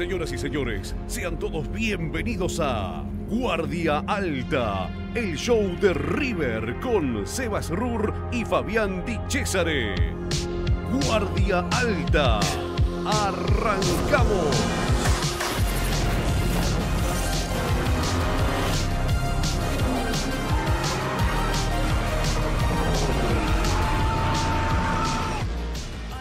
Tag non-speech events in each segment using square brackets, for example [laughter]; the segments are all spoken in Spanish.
Señoras y señores, sean todos bienvenidos a Guardia Alta, el show de River con Sebas Rur y Fabián Di Cesare. Guardia Alta, arrancamos.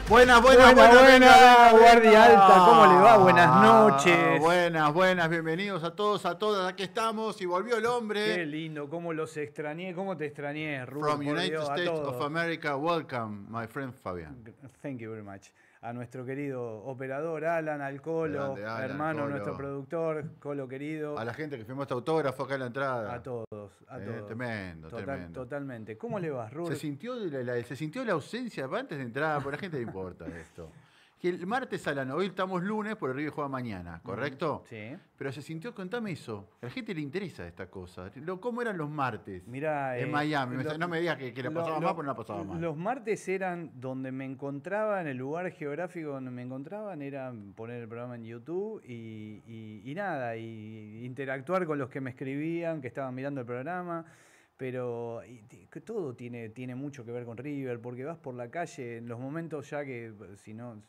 Buenas, buenas, buenas, buenas, guardia alta, ¿cómo le va? Buenas ah, noches. Buenas, buenas, bienvenidos a todos, a todas, aquí estamos y volvió el hombre. Qué lindo, cómo los extrañé, cómo te extrañé, Rubén. From United States of America, welcome, my friend Fabián. Thank you very much a nuestro querido operador Alan, al Colo, hermano, nuestro productor, Colo querido. A la gente que firmó este autógrafo acá en la entrada. A todos, a eh, todos. Tremendo, tremendo. Totalmente. ¿Cómo le vas, Ruth? Se sintió la, se sintió la ausencia antes de entrar, por la gente le importa esto que el martes a la noche, hoy estamos lunes, por el río juega mañana, ¿correcto? Sí. Pero se sintió, contame eso. A la gente le interesa esta cosa. Lo, ¿Cómo eran los martes? Mira, en eh, Miami. no me digas que, que la pasaba más mal, no la pasaba mal. Los martes eran donde me encontraban, el lugar geográfico donde me encontraban era poner el programa en YouTube y, y, y nada, y interactuar con los que me escribían, que estaban mirando el programa pero todo tiene, mucho que ver con River, porque vas por la calle, en los momentos ya que pues, si no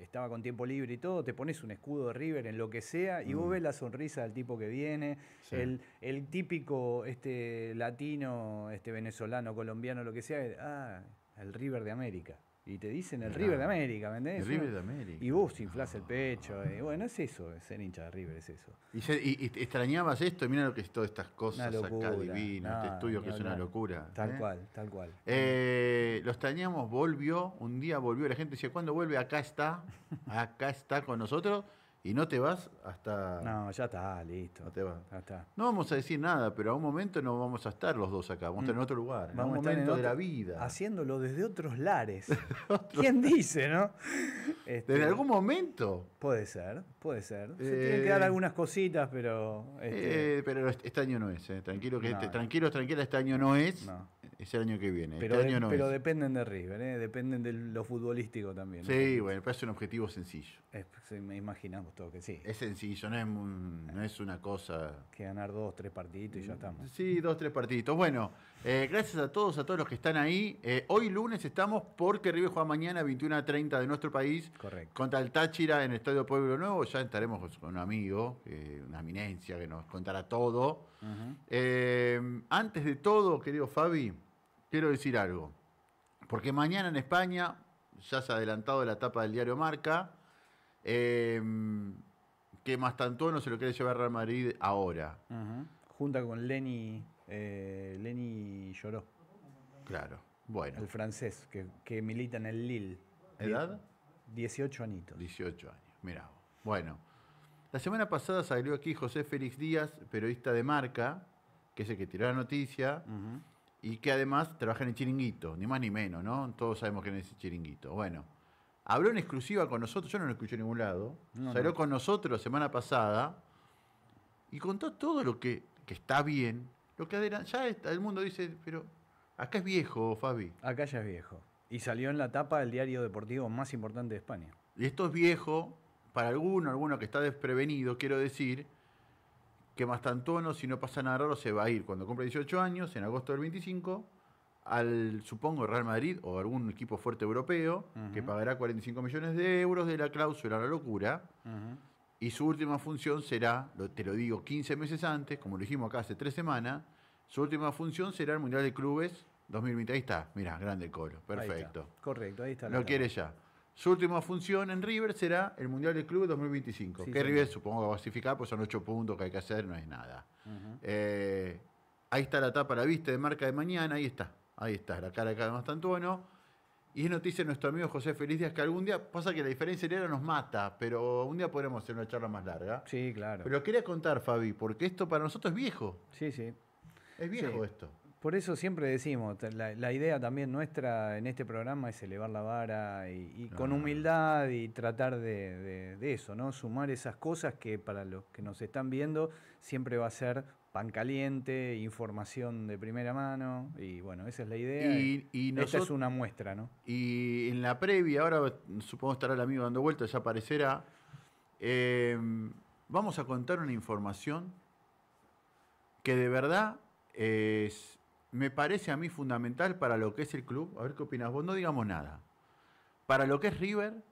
estaba con tiempo libre y todo, te pones un escudo de River en lo que sea y vos mm. ves la sonrisa del tipo que viene, el, el, típico este, latino, este venezolano, colombiano, lo que sea, ah, el River de América. Y te dicen el River de América, ¿me entendés? El River de América. Y vos inflás el pecho. Eh, bueno, es eso, ser hincha de River, es eso. Y, extrañabas esto, mira lo que es todas estas cosas acá divinas, este estudio que es una locura. Tal ¿eh? cual, tal cual. Eh, lo extrañamos, volvió, un día volvió, la gente decía, ¿cuándo vuelve? Acá está, [laughs] acá está con nosotros. Y no te vas hasta. No, ya está, listo. No te vas. No vamos a decir nada, pero a un momento no vamos a estar los dos acá. Vamos a estar en mm. otro lugar, vamos a un en otro, de la vida. Haciéndolo desde otros lares. [laughs] ¿Quién dice, no? ¿Desde este, algún momento? Puede ser, puede ser. Se tienen que dar eh, algunas cositas, pero. Este, eh, pero este año no es, eh. Tranquilo que este, tranquila, este año no es. No. Es el año que viene. Pero, este dependen de River, ¿eh? dependen de lo futbolístico también. Sí, bueno, parece un objetivo sencillo. me imaginamos todo que sí. Es sencillo, no es, no es una cosa. Que ganar dos, tres partiditos y ya estamos. Mm, sí, dos, tres partiditos. Bueno, eh, gracias a todos, a todos los que están ahí. Eh, hoy lunes estamos porque River juega mañana 21 a 30 de nuestro país. Correcto. Contra el Táchira en el Estadio Pueblo Nuevo. Ya estaremos con un amigo, una eminencia que nos contará todo. antes de todo, querido Fabi quiero decir algo. Porque mañana en España, ya se ha adelantado la etapa del diario Marca, em, que que tanto no se lo quiere llevar Real Madrid ahora. Junta con Lenny, eh, Lenny Lloró. Claro, bueno. El francés, que, milita en el Lille. ¿Edad? 18 añitos. 18 años, mirá. Bueno, la semana pasada salió aquí José Félix Díaz, periodista de Marca, que es el que tiró la noticia. Ajá y que además trabaja en el chiringuito, ni más ni menos, ¿no? Todos sabemos que es ese chiringuito. Bueno, habló en exclusiva con nosotros, yo no lo escuché en ningún lado, salió con nosotros la semana pasada y contó todo lo que, está bien, lo que ya el mundo dice, pero acá es viejo, Fabi. Acá ya es viejo. Y salió en la tapa del diario deportivo más importante de España. Y esto es viejo, para alguno, alguno que está desprevenido, quiero decir, que más tantono, si no pasa nada raro, se va a ir cuando cumpla 18 años, en agosto del 25, al, supongo, Real Madrid o algún equipo fuerte europeo, que pagará 45 millones de euros de la cláusula, la locura. Y su última función será, lo, te lo digo 15 meses antes, como lo dijimos acá hace tres semanas, su última función será el Mundial de Clubes 2020. Ahí está, mira, grande el colo, perfecto. correcto, ahí está. Lo quiere ya. Su última función en River será el Mundial del Club 2025, que River supongo que va a clasificar, pues son ocho puntos que hay que hacer, no es nada. Eh, ahí está la tapa, la vista de marca de mañana, ahí está, ahí está, la cara de tanto bueno Y es noticia de nuestro amigo José Feliz Díaz que algún día, pasa que la diferencia era nos mata, pero un día podremos hacer una charla más larga. Sí, claro. Pero quería contar, Fabi, porque esto para nosotros es viejo. Sí, sí. Es viejo esto. Por eso siempre decimos, la, idea también nuestra en este programa es elevar la vara y, con humildad y tratar de, eso, ¿no? Sumar esas cosas que para los que nos están viendo siempre va a ser pan caliente, información de primera mano y bueno, esa es la idea. Y, y, es una muestra, ¿no? Y en la previa, ahora supongo estará el amigo dando vueltas, ya aparecerá. Eh, vamos a contar una información que de verdad es me parece a mí fundamental para lo que es el club. A ver qué opinas vos, no digamos nada. Para lo que es River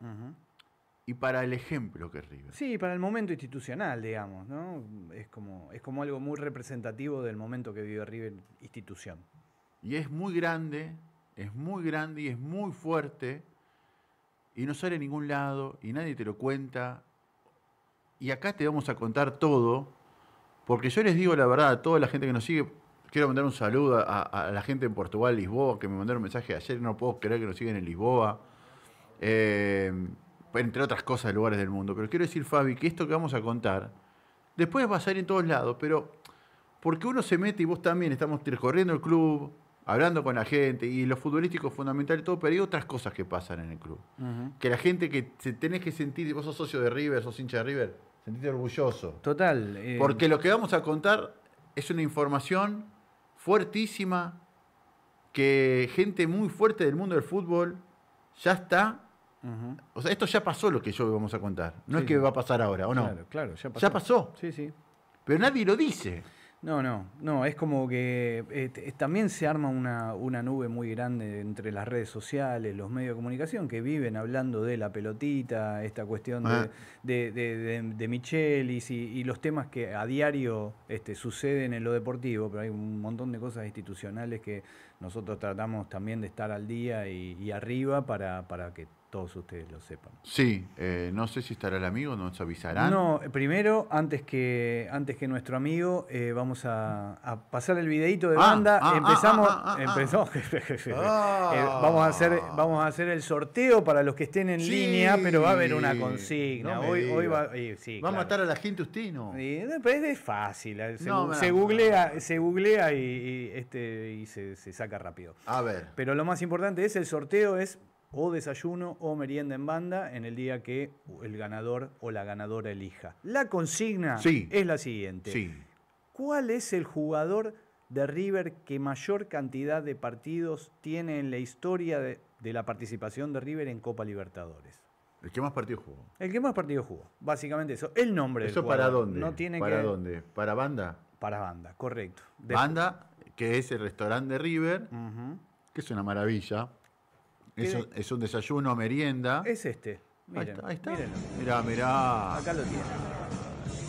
y para el ejemplo que es River. Sí, para el momento institucional, digamos, ¿no? Es como, es como algo muy representativo del momento que vive River institución. Y es muy grande, es muy grande y es muy fuerte. Y no sale a ningún lado y nadie te lo cuenta. Y acá te vamos a contar todo. Porque yo les digo la verdad a toda la gente que nos sigue, Quiero mandar un saludo a, la gente en Portugal, Lisboa, que me mandaron un mensaje ayer. No puedo creer que nos siguen en Lisboa. Eh, entre otras cosas, lugares del mundo. Pero quiero decir, Fabi, que esto que vamos a contar, después va a salir en todos lados, pero porque uno se mete y vos también estamos recorriendo el club, hablando con la gente, y los futbolísticos, fundamentales fundamental y todo, pero hay otras cosas que pasan en el club. Que la gente que tenés que sentir, vos sos socio de River, sos hincha de River, sentirte orgulloso. Total. Eh. Porque lo que vamos a contar es una información fuertísima, que gente muy fuerte del mundo del fútbol ya está. O sea, esto ya pasó lo que yo vamos a contar. No es que va a pasar ahora, ¿o no? Claro, ya pasó. Ya pasó. Sí, sí. Pero nadie lo dice. No, no, no, es como que eh, eh, también se arma una, una, nube muy grande entre las redes sociales, los medios de comunicación que viven hablando de la pelotita, esta cuestión de, ah. de, de, de, Michelis y, y, los temas que a diario este, suceden en lo deportivo, pero hay un montón de cosas institucionales que nosotros tratamos también de estar al día y, arriba para, que todos ustedes lo sepan. Sí, eh, no sé si estará el amigo, nos avisarán. No, primero, antes que, antes que nuestro amigo, eh, vamos a, pasar el videito de banda. empezamos, empezamos vamos, a hacer, vamos a hacer el sorteo para los que estén en línea, pero va a haber una consigna. va, a matar a la gente ¿usted Y, pero es fácil, eh, se, googlea, se googlea y, este, y se saca rápido. A ver. Pero lo más importante es el sorteo es o desayuno o merienda en banda en el día que el ganador o la ganadora elija. La consigna es la siguiente. Sí. ¿Cuál es el jugador de River que mayor cantidad de partidos tiene en la historia de, la participación de River en Copa Libertadores? El que más partidos jugó. El que más partidos jugó, básicamente eso. El nombre. ¿Eso del jugador. para dónde? No tiene ¿Para dónde? ¿Para banda? Para banda, correcto. Banda que es el restaurante de River, que es una maravilla. Es un, es un, desayuno, merienda. Es este. ahí está. Ahí Mirá, mirá. Acá lo tiene.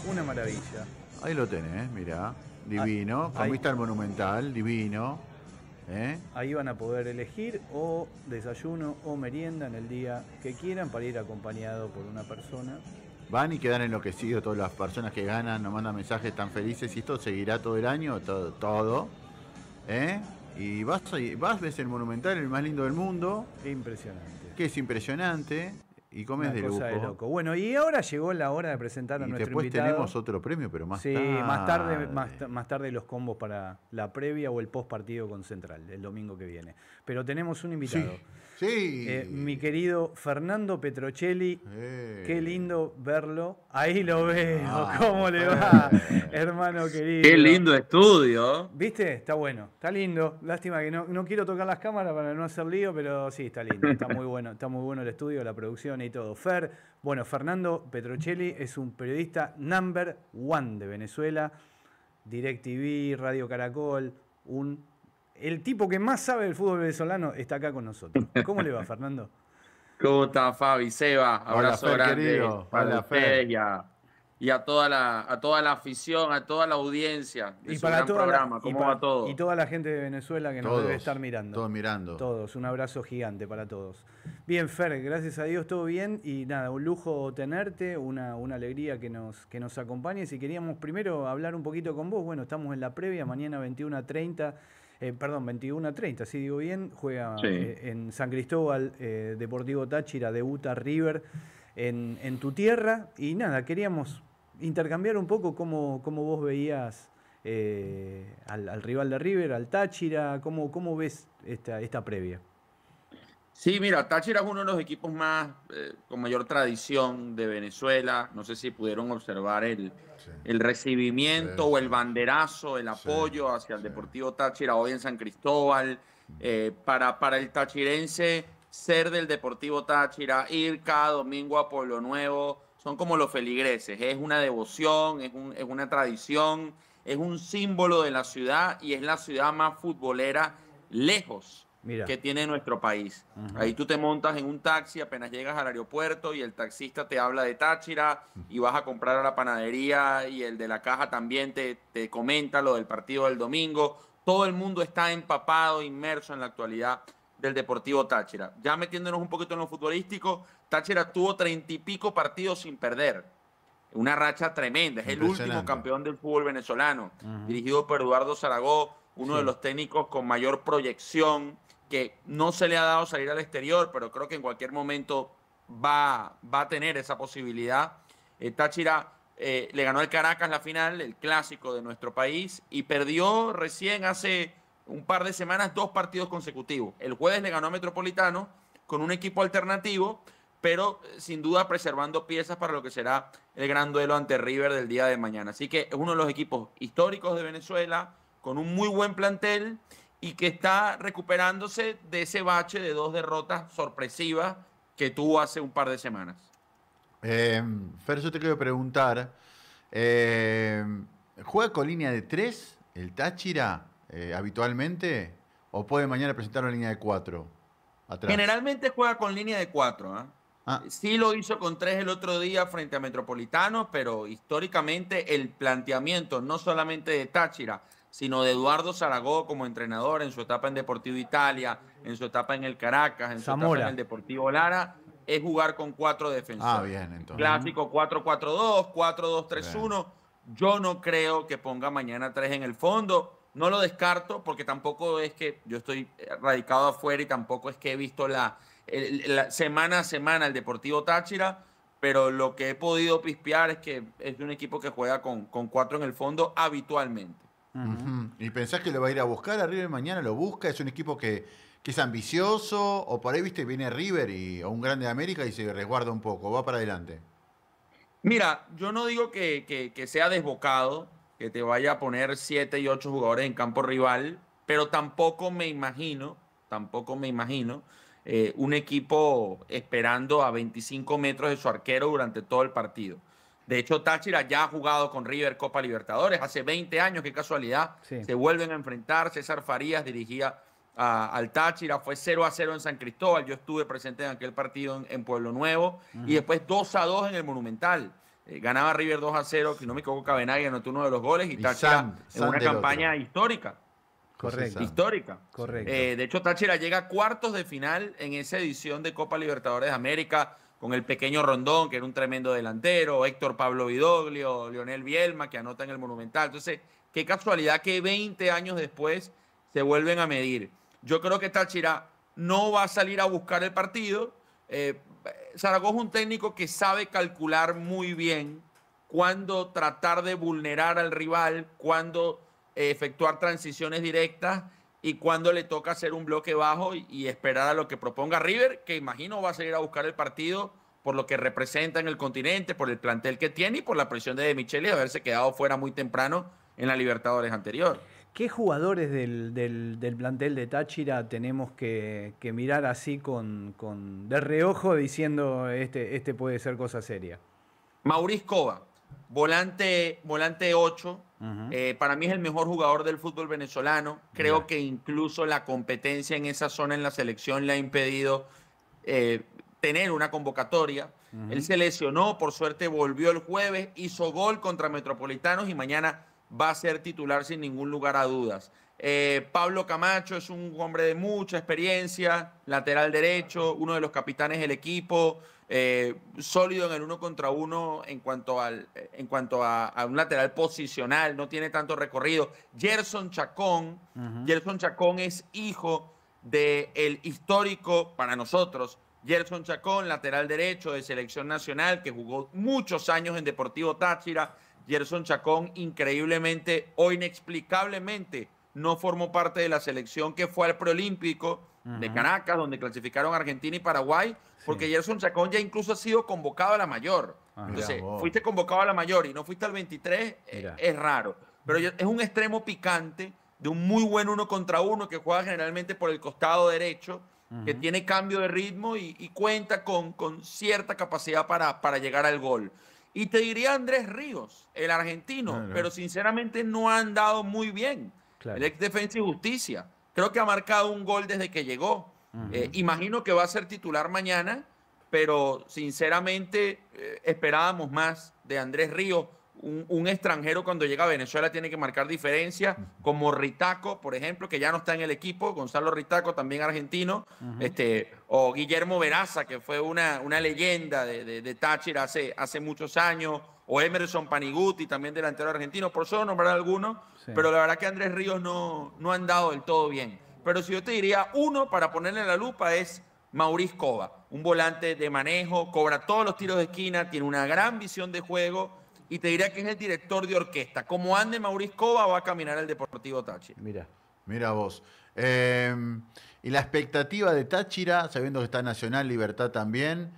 Una maravilla. Ahí lo tenés, eh, mirá. Ah, divino. con vista al monumental, divino. Eh. Ahí van a poder elegir o desayuno o merienda en el día que quieran para ir acompañado por una persona. Van y quedan enloquecidos todas las personas que ganan, nos mandan mensajes tan felices y esto seguirá todo el año, todo. todo ¿eh? Y vas, vas, ves el Monumental, el más lindo del mundo. Impresionante. Que es impresionante. Y comes de, loco. Bueno, y ahora llegó la hora de presentar a y después tenemos otro premio, pero más tarde. más tarde, más, tarde los combos para la previa o el post partido con Central, el domingo que viene. Pero tenemos un invitado. Sí. Eh, mi querido Fernando Petrocelli, eh. qué lindo verlo. Ahí lo veo, ah, ¿cómo le va, hermano querido? Qué lindo estudio. ¿Viste? Está bueno, está lindo. Lástima que no, quiero tocar las cámaras para no hacer lío, pero sí, está lindo, está muy bueno, está muy bueno el estudio, la producción y todo. Fer, bueno, Fernando Petrocelli es un periodista number one de Venezuela, DirecTV, Radio Caracol, un el tipo que más sabe del fútbol venezolano está acá con nosotros. [laughs] ¿Cómo le va, Fernando? ¿Cómo está, Fabi? Seba, abrazo grande para la Feria. y a, toda la, a toda la afición, a toda la audiencia. y para gran el programa. ¿Cómo va todo? Y toda la gente de Venezuela que nos debe estar mirando. Todos mirando. Todos, un abrazo gigante para todos. Bien, Fer, gracias a Dios, todo bien. Y nada, un lujo tenerte, una, una alegría que nos, que nos acompañes. Y queríamos primero hablar un poquito con vos. Bueno, estamos en la previa, mañana 21.30. Eh, perdón, 21 a 30, si digo bien, juega eh, en San Cristóbal, eh, Deportivo Táchira, debuta River en, tu tierra. Y nada, queríamos intercambiar un poco cómo, vos veías al, rival de River, al Táchira, cómo, ves esta previa. Sí, mira, Táchira es uno de los equipos más eh, con mayor tradición de Venezuela. No sé si pudieron observar el, el recibimiento o el banderazo, el apoyo hacia el Deportivo Táchira hoy en San Cristóbal. Eh, para, para el tachirense, ser del Deportivo Táchira, ir cada domingo a Pueblo Nuevo, son como los feligreses. Es una devoción, es, un, es una tradición, es un símbolo de la ciudad y es la ciudad más futbolera lejos que tiene nuestro país. Ahí tú te montas en un taxi, apenas llegas al aeropuerto y el taxista te habla de Táchira y vas a comprar a la panadería y el de la caja también te, comenta lo del partido del domingo. Todo el mundo está empapado, inmerso en la actualidad del Deportivo Táchira. Ya metiéndonos un poquito en lo futbolístico, Táchira tuvo treinta y pico partidos sin perder. Una racha tremenda. Es el último campeón del fútbol venezolano, dirigido por Eduardo Zaragoza... uno de los técnicos con mayor proyección que no se le ha dado salir al exterior, pero creo que en cualquier momento va, va a tener esa posibilidad. Eh, Táchira eh, le ganó al Caracas la final, el clásico de nuestro país, y perdió recién hace un par de semanas dos partidos consecutivos. El jueves le ganó a Metropolitano con un equipo alternativo, pero eh, sin duda preservando piezas para lo que será el gran duelo ante River del día de mañana. Así que es uno de los equipos históricos de Venezuela, con un muy buen plantel y que está recuperándose de ese bache de dos derrotas sorpresivas que tuvo hace un par de semanas. Eh, Fer, yo te quiero preguntar, em, ¿juega con línea de tres el Táchira eh, habitualmente o puede mañana presentar una línea de cuatro? Generalmente juega con línea de cuatro. ¿ah? ah. Sí lo hizo con tres el otro día frente a Metropolitano, pero históricamente el planteamiento no solamente de Táchira, sino de Eduardo Zaragoza como entrenador en su etapa en Deportivo Italia, en su etapa en el Caracas, en su etapa en el Deportivo Lara, es jugar con cuatro defensores. Ah, bien, Clásico 4-4-2, 4-2-3-1. Yo no creo que ponga mañana tres en el fondo. No lo descarto porque tampoco es que yo estoy radicado afuera y tampoco es que he visto la, semana a semana el Deportivo Táchira pero lo que he podido pispear es que es un equipo que juega con cuatro en el fondo habitualmente. Y pensás que lo va a ir a buscar a River mañana, lo busca, es un equipo que, es ambicioso, o por ahí, viste, viene River y, o un grande de América y se resguarda un poco, va para adelante. Mira, yo no digo que, sea desbocado, que te vaya a poner 7 y 8 jugadores en campo rival, pero tampoco me imagino, tampoco me imagino eh, un equipo esperando a 25 metros de su arquero durante todo el partido. De hecho, Táchira ya ha jugado con River Copa Libertadores hace 20 años, qué casualidad. Se vuelven a enfrentar. César Farías dirigía al Táchira, fue 0 a 0 en San Cristóbal. Yo estuve presente en aquel partido en, Pueblo Nuevo y después 2 a 2 en el Monumental. Eh, ganaba River 2 a 0, que no me equivoco, Cabenagui anotó uno de los goles y, Táchira en una campaña histórica. Correcto. Histórica. Correcto. Eh, de hecho, Táchira llega a cuartos de final en esa edición de Copa Libertadores de América con el pequeño Rondón, que era un tremendo delantero, Héctor Pablo Vidoglio, Lionel Bielma, que anota en el Monumental. Entonces, qué casualidad que 20 años después se vuelven a medir. Yo creo que Táchira no va a salir a buscar el partido. Eh, Zaragoza es un técnico que sabe calcular muy bien cuándo tratar de vulnerar al rival, cuándo eh, efectuar transiciones directas y cuando le toca hacer un bloque bajo y, esperar a lo que proponga River, que imagino va a salir a buscar el partido por lo que representa en el continente, por el plantel que tiene y por la presión de, de Michele de haberse quedado fuera muy temprano en la Libertadores anterior. ¿Qué jugadores del, plantel de Táchira tenemos que, mirar así con, con, de reojo diciendo este, este puede ser cosa seria? Mauriz Cova, volante, volante 8. Eh, para mí es el mejor jugador del fútbol venezolano. Creo que incluso la competencia en esa zona en la selección le ha impedido eh, tener una convocatoria. Él se lesionó, por suerte volvió el jueves, hizo gol contra Metropolitanos y mañana va a ser titular sin ningún lugar a dudas. Eh, Pablo Camacho es un hombre de mucha experiencia, lateral derecho, uno de los capitanes del equipo. Eh, sólido en el uno contra uno en cuanto, al, eh, en cuanto a, un lateral posicional, no tiene tanto recorrido. Gerson Chacón, Gerson Chacón es hijo del histórico para nosotros, Gerson Chacón, lateral derecho de selección nacional, que jugó muchos años en Deportivo Táchira. Gerson Chacón, increíblemente o inexplicablemente, no formó parte de la selección que fue al preolímpico de Caracas, donde clasificaron Argentina y Paraguay, porque sí. Gerson Chacón ya incluso ha sido convocado a la mayor. Ah, Entonces, fuiste convocado a la mayor y no fuiste al 23, eh, es raro. Pero es un extremo picante de un muy buen uno contra uno que juega generalmente por el costado derecho, que tiene cambio de ritmo y, cuenta con, con, cierta capacidad para, para llegar al gol. Y te diría Andrés Ríos, el argentino, pero sinceramente no ha andado muy bien. El Defensa y Justicia. Creo que ha marcado un gol desde que llegó. Eh, imagino que va a ser titular mañana, pero sinceramente eh, esperábamos más de Andrés Río un, extranjero cuando llega a Venezuela tiene que marcar diferencia, como Ritaco, por ejemplo, que ya no está en el equipo, Gonzalo Ritaco, también argentino, este, o Guillermo Veraza, que fue una, una leyenda de, de, Táchira hace, hace muchos años, o Emerson Paniguti, también delantero argentino, por solo nombrar algunos, pero la verdad que Andrés Ríos no, no han dado del todo bien. Pero si yo te diría uno para ponerle la lupa es Mauricio Cova, un volante de manejo, cobra todos los tiros de esquina, tiene una gran visión de juego y te diría que es el director de orquesta. Como ande Mauricio Cova, va a caminar al Deportivo Táchira. Mira. Mira vos. Em, y la expectativa de Táchira, sabiendo que está Nacional Libertad también,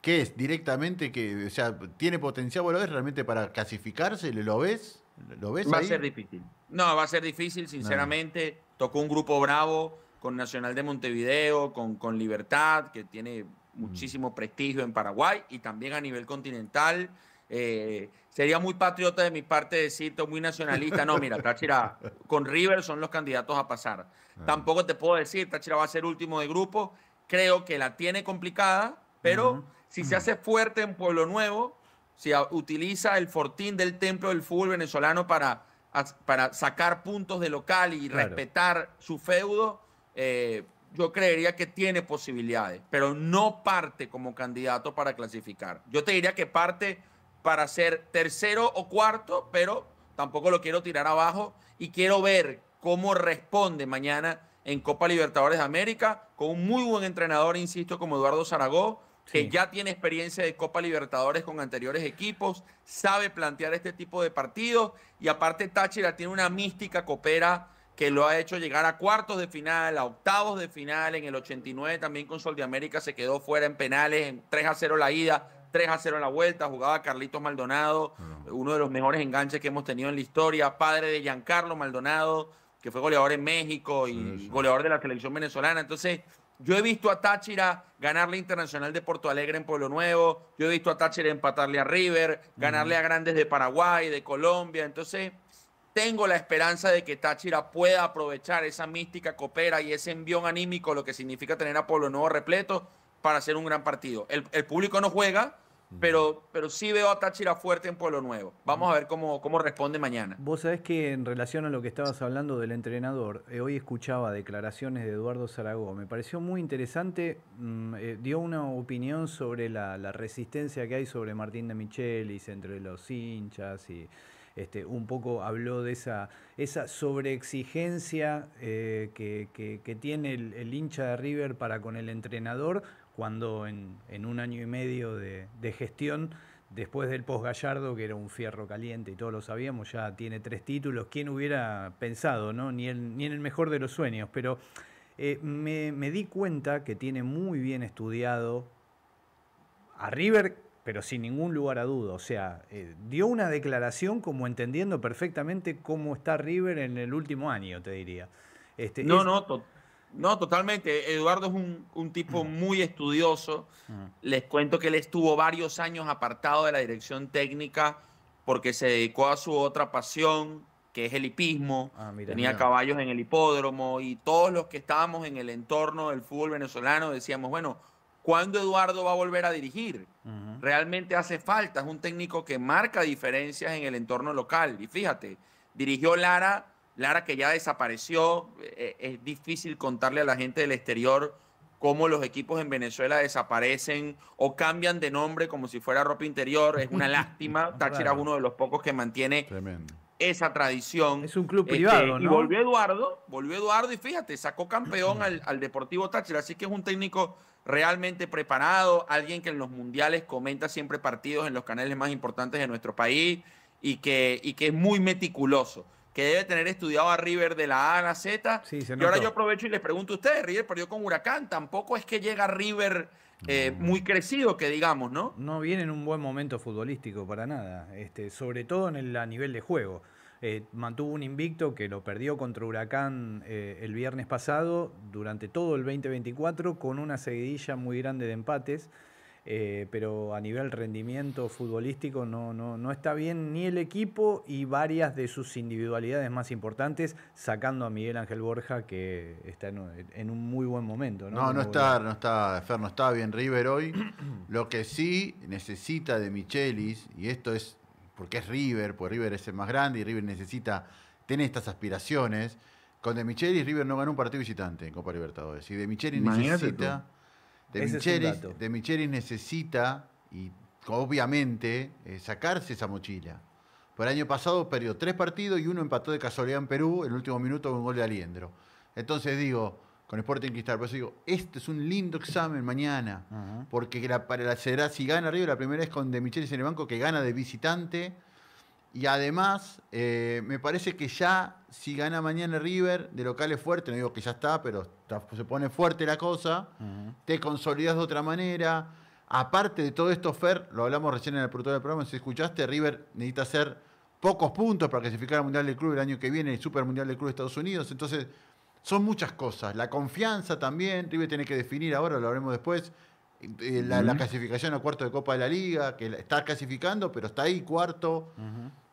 ¿qué es? Directamente que, o sea, ¿tiene potencial? ¿Vos lo ves realmente para clasificarse? ¿Lo ves? ¿Lo ves? Va a ser difícil. No, va a ser difícil, sinceramente. Tocó un grupo bravo con Nacional de Montevideo, con, con Libertad, que tiene mm. muchísimo prestigio en Paraguay y también a nivel continental. Eh, sería muy patriota de mi parte decirte, muy nacionalista. No, mira, Táchira con River son los candidatos a pasar. Ah. Tampoco te puedo decir, Táchira va a ser último de grupo. Creo que la tiene complicada, pero si se hace fuerte en Pueblo Nuevo, si utiliza el fortín del templo del fútbol venezolano para, para sacar puntos de local y respetar su feudo, eh, yo creería que tiene posibilidades, pero no parte como candidato para clasificar. Yo te diría que parte para ser tercero o cuarto, pero tampoco lo quiero tirar abajo y quiero ver cómo responde mañana en Copa Libertadores de América con un muy buen entrenador, insisto, como Eduardo Zaragoza, que ya tiene experiencia de Copa Libertadores con anteriores equipos, sabe plantear este tipo de partidos y aparte Táchira tiene una mística copera que lo ha hecho llegar a cuartos de final, a octavos de final, en el 89 también con Sol de América se quedó fuera en penales, en 3 a 0 la ida, 3 a 0 en la vuelta, jugaba Carlitos Maldonado, uno de los mejores enganches que hemos tenido en la historia, padre de Giancarlo Maldonado, que fue goleador en México y goleador de la selección venezolana. Entonces, yo he visto a Táchira ganarle Internacional de Porto Alegre en Pueblo Nuevo, yo he visto a Táchira empatarle a River, ganarle a grandes de Paraguay, de Colombia. Entonces, tengo la esperanza de que Táchira pueda aprovechar esa mística copera y ese envión anímico, lo que significa tener a Pueblo Nuevo repleto para hacer un gran partido. El, público no juega, pero, pero sí veo a Táchira fuerte en Pueblo Nuevo. Vamos a ver cómo, cómo responde mañana. Vos sabés que en relación a lo que estabas hablando del entrenador, eh, hoy escuchaba declaraciones de Eduardo Zaragoza. Me pareció muy interesante. Mm, eh, dio una opinión sobre la, resistencia que hay sobre Martín de Michelis entre los hinchas y. Este, un poco habló de esa, esa sobreexigencia eh, que, que, tiene el hincha de River para con el entrenador, cuando en, un año y medio de, gestión, después del post Gallardo, que era un fierro caliente y todos lo sabíamos, ya tiene tres títulos, ¿quién hubiera pensado, no? Ni, en el mejor de los sueños, pero eh, me, di cuenta que tiene muy bien estudiado a River, pero sin ningún lugar a duda. O sea, eh, dio una declaración como entendiendo perfectamente cómo está River en el último año, te diría. Este, no, no, totalmente. No, totalmente. Eduardo es un, tipo muy estudioso. Les cuento que él estuvo varios años apartado de la dirección técnica porque se dedicó a su otra pasión, que es el hipismo. Ah, Tenía caballos en el hipódromo y todos los que estábamos en el entorno del fútbol venezolano decíamos, bueno, ¿cuándo Eduardo va a volver a dirigir? Realmente hace falta. Es un técnico que marca diferencias en el entorno local. Y fíjate, dirigió Lara Lara que ya desapareció, eh, eh, es difícil contarle a la gente del exterior cómo los equipos en Venezuela desaparecen o cambian de nombre como si fuera ropa interior, es una [laughs] lástima. Táchira es uno de los pocos que mantiene esa tradición. Es un club este, privado, Y volvió Eduardo, volvió Eduardo y fíjate, sacó campeón al, Deportivo Táchira, así que es un técnico realmente preparado, alguien que en los mundiales comenta siempre partidos en los canales más importantes de nuestro país y que, y que es muy meticuloso que debe tener estudiado a River de la A a la Z. Sí, y ahora yo aprovecho y les pregunto a ustedes, River perdió con Huracán, tampoco es que llega River eh, muy crecido, que digamos, ¿no? No viene en un buen momento futbolístico para nada, este, sobre todo en el, a nivel de juego. Eh, mantuvo un invicto que lo perdió contra Huracán eh, el viernes pasado durante todo el 2024 con una seguidilla muy grande de empates. Eh, pero a nivel rendimiento futbolístico no, no, está bien ni el equipo y varias de sus individualidades más importantes, sacando a Miguel Ángel Borja que está en, un muy buen momento. No, no, está, no está, Fer, no está bien River hoy. [clears throat] Lo que sí necesita de Michelis, y esto es porque es River, porque River es el más grande y River necesita tener estas aspiraciones. Con De Michelis, River no ganó un partido visitante en Copa Libertadores. Y De Michelis necesita... De necesita, y obviamente, eh, sacarse esa mochila. Por el año pasado perdió tres partidos y uno empató de casualidad en Perú en el último minuto con un gol de Aliendro. Entonces digo, con Sporting Cristal, por eso digo, este es un lindo examen mañana, porque será si gana Río, la primera es con De Michelis en el banco, que gana de visitante y además, eh, me parece que ya, si gana mañana River, de local es fuerte, no digo que ya está, pero se pone fuerte la cosa, te consolidas de otra manera. Aparte de todo esto, Fer, lo hablamos recién en el productor del programa, si escuchaste, River necesita hacer pocos puntos para clasificar al Mundial del Club el año que viene, el Super Mundial del Club de Estados Unidos. Entonces, son muchas cosas. La confianza también, River tiene que definir ahora, lo haremos después, eh, la, clasificación a cuarto de Copa de la Liga, que está clasificando, pero está ahí cuarto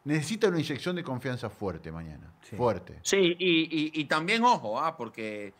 necesita una inyección de confianza fuerte mañana. Fuerte. Sí, y, también ojo, ¿ah? porque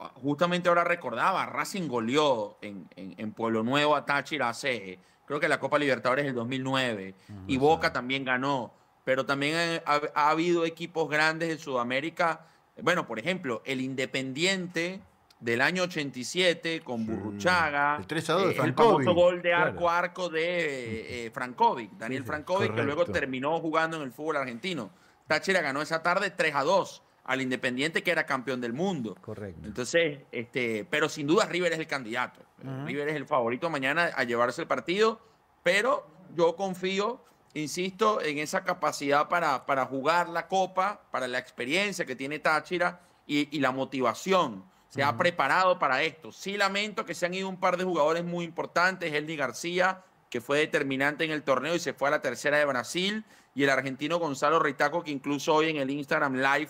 ah, justamente ahora recordaba, Racing goleó en, Pueblo Nuevo a Táchira hace, creo que la Copa Libertadores del 2009, y Boca también ganó, pero también ha, habido equipos grandes en Sudamérica, bueno, por ejemplo, el Independiente del año 87 con Burruchaga. El 3 a 2 eh, El famoso gol de arco a arco de eh, eh, Frankovic, Daniel Frankovic, que luego terminó jugando en el fútbol argentino. Táchira ganó esa tarde 3 a 2 al Independiente, que era campeón del mundo. Correcto. Entonces, este, pero sin duda River es el candidato. River es el favorito mañana a llevarse el partido, pero yo confío, insisto, en esa capacidad para, para jugar la Copa, para la experiencia que tiene Táchira y la motivación se ha preparado para esto. Sí lamento que se han ido un par de jugadores muy importantes, Eldi García, que fue determinante en el torneo y se fue a la tercera de Brasil, y el argentino Gonzalo Ritaco, que incluso hoy en el Instagram Live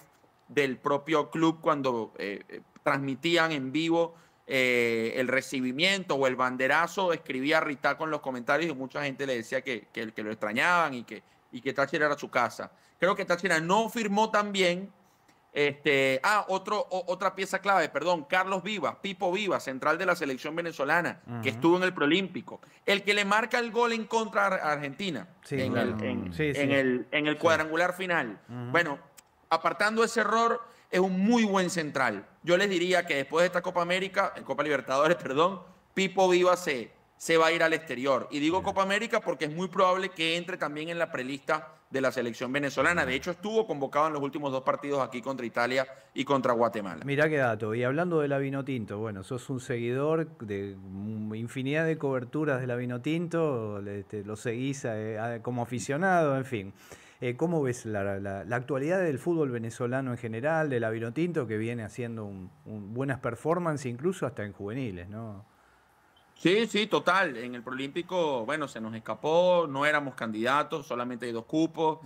del propio club, cuando eh, eh, transmitían en vivo eh, el recibimiento o el banderazo, escribía a Ritaco en los comentarios y mucha gente le decía que, que, lo extrañaban y que, y que Táchira era su casa. Creo que Táchira no firmó también este, ah, otra pieza clave, perdón, Carlos Viva, Pipo Viva, central de la selección venezolana, que estuvo en el Prolímpico, El que le marca el gol en contra a Argentina en, el, cuadrangular final. Bueno, apartando ese error, es un muy buen central. Yo les diría que después de esta Copa América, en Copa Libertadores, [laughs] perdón, Pipo Viva se, se va a ir al exterior. Y digo Copa América porque es muy probable que entre también en la prelista de la selección venezolana. De hecho, estuvo convocado en los últimos dos partidos aquí contra Italia y contra Guatemala. Mirá qué dato. Y hablando de la Vinotinto, bueno, sos un seguidor de infinidad de coberturas de la Vinotinto, este, lo seguís eh, como aficionado, en fin. Eh, ¿Cómo ves la, actualidad del fútbol venezolano en general, de la Vinotinto, que viene haciendo buenas performances, incluso hasta en juveniles, ¿no? Sí, sí, total. En el Prolímpico, bueno, se nos escapó, no éramos candidatos, solamente hay dos cupos.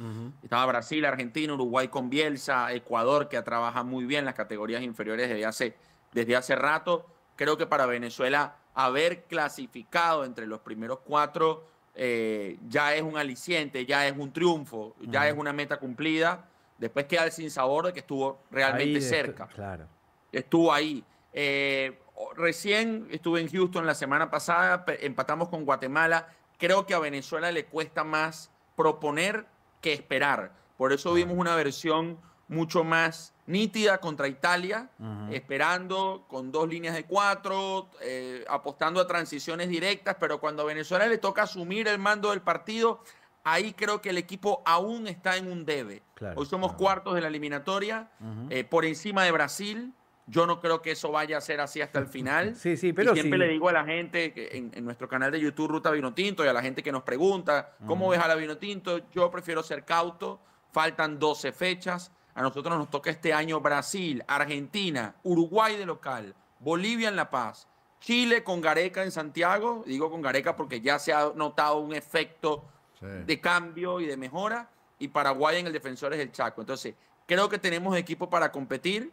Estaba Brasil, Argentina, Uruguay con Bielsa, Ecuador, que ha trabajado muy bien las categorías inferiores desde hace, desde hace rato. Creo que para Venezuela haber clasificado entre los primeros cuatro eh, ya es un aliciente, ya es un triunfo, ya es una meta cumplida. Después queda el sabor de que estuvo realmente cerca. claro. Estuvo ahí. Eh, recién estuve en Houston la semana pasada, empatamos con Guatemala. Creo que a Venezuela le cuesta más proponer que esperar. Por eso vimos una versión mucho más nítida contra Italia, esperando con dos líneas de cuatro, eh, apostando a transiciones directas, pero cuando a Venezuela le toca asumir el mando del partido, ahí creo que el equipo aún está en un debe. Hoy somos cuartos de la eliminatoria, eh, por encima de Brasil, yo no creo que eso vaya a ser así hasta el final. [laughs] Sí, sí, pero siempre le digo a la gente que en, nuestro canal de YouTube Ruta Vinotinto y a la gente que nos pregunta, ¿cómo ves a la Vinotinto? Yo prefiero ser cauto. Faltan 12 fechas. A nosotros nos toca este año Brasil, Argentina, Uruguay de local, Bolivia en La Paz, Chile con Gareca en Santiago. Digo con Gareca porque ya se ha notado un efecto de cambio y de mejora. Y Paraguay en el Defensores del Chaco. Entonces, creo que tenemos equipo para competir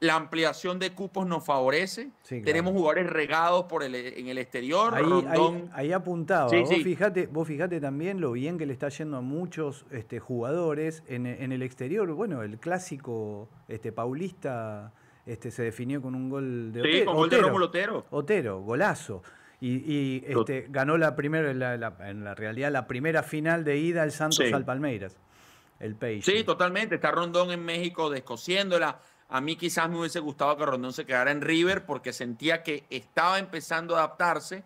la ampliación de cupos nos favorece. Tenemos jugadores regados por el, en el exterior. Ahí, apuntado vos, Fijate, también lo bien que le está yendo a muchos este, jugadores en, el exterior. Bueno, el clásico este, paulista este, se definió con un gol de Otero. Sí, gol de Otero. Otero, golazo. Y, este, ganó la primera, en la realidad, la primera final de ida el Santos al Palmeiras. El Sí, totalmente. Está Rondón en México descosiéndola. A mí quizás me hubiese gustado que Rondón se quedara en River porque sentía que estaba empezando a adaptarse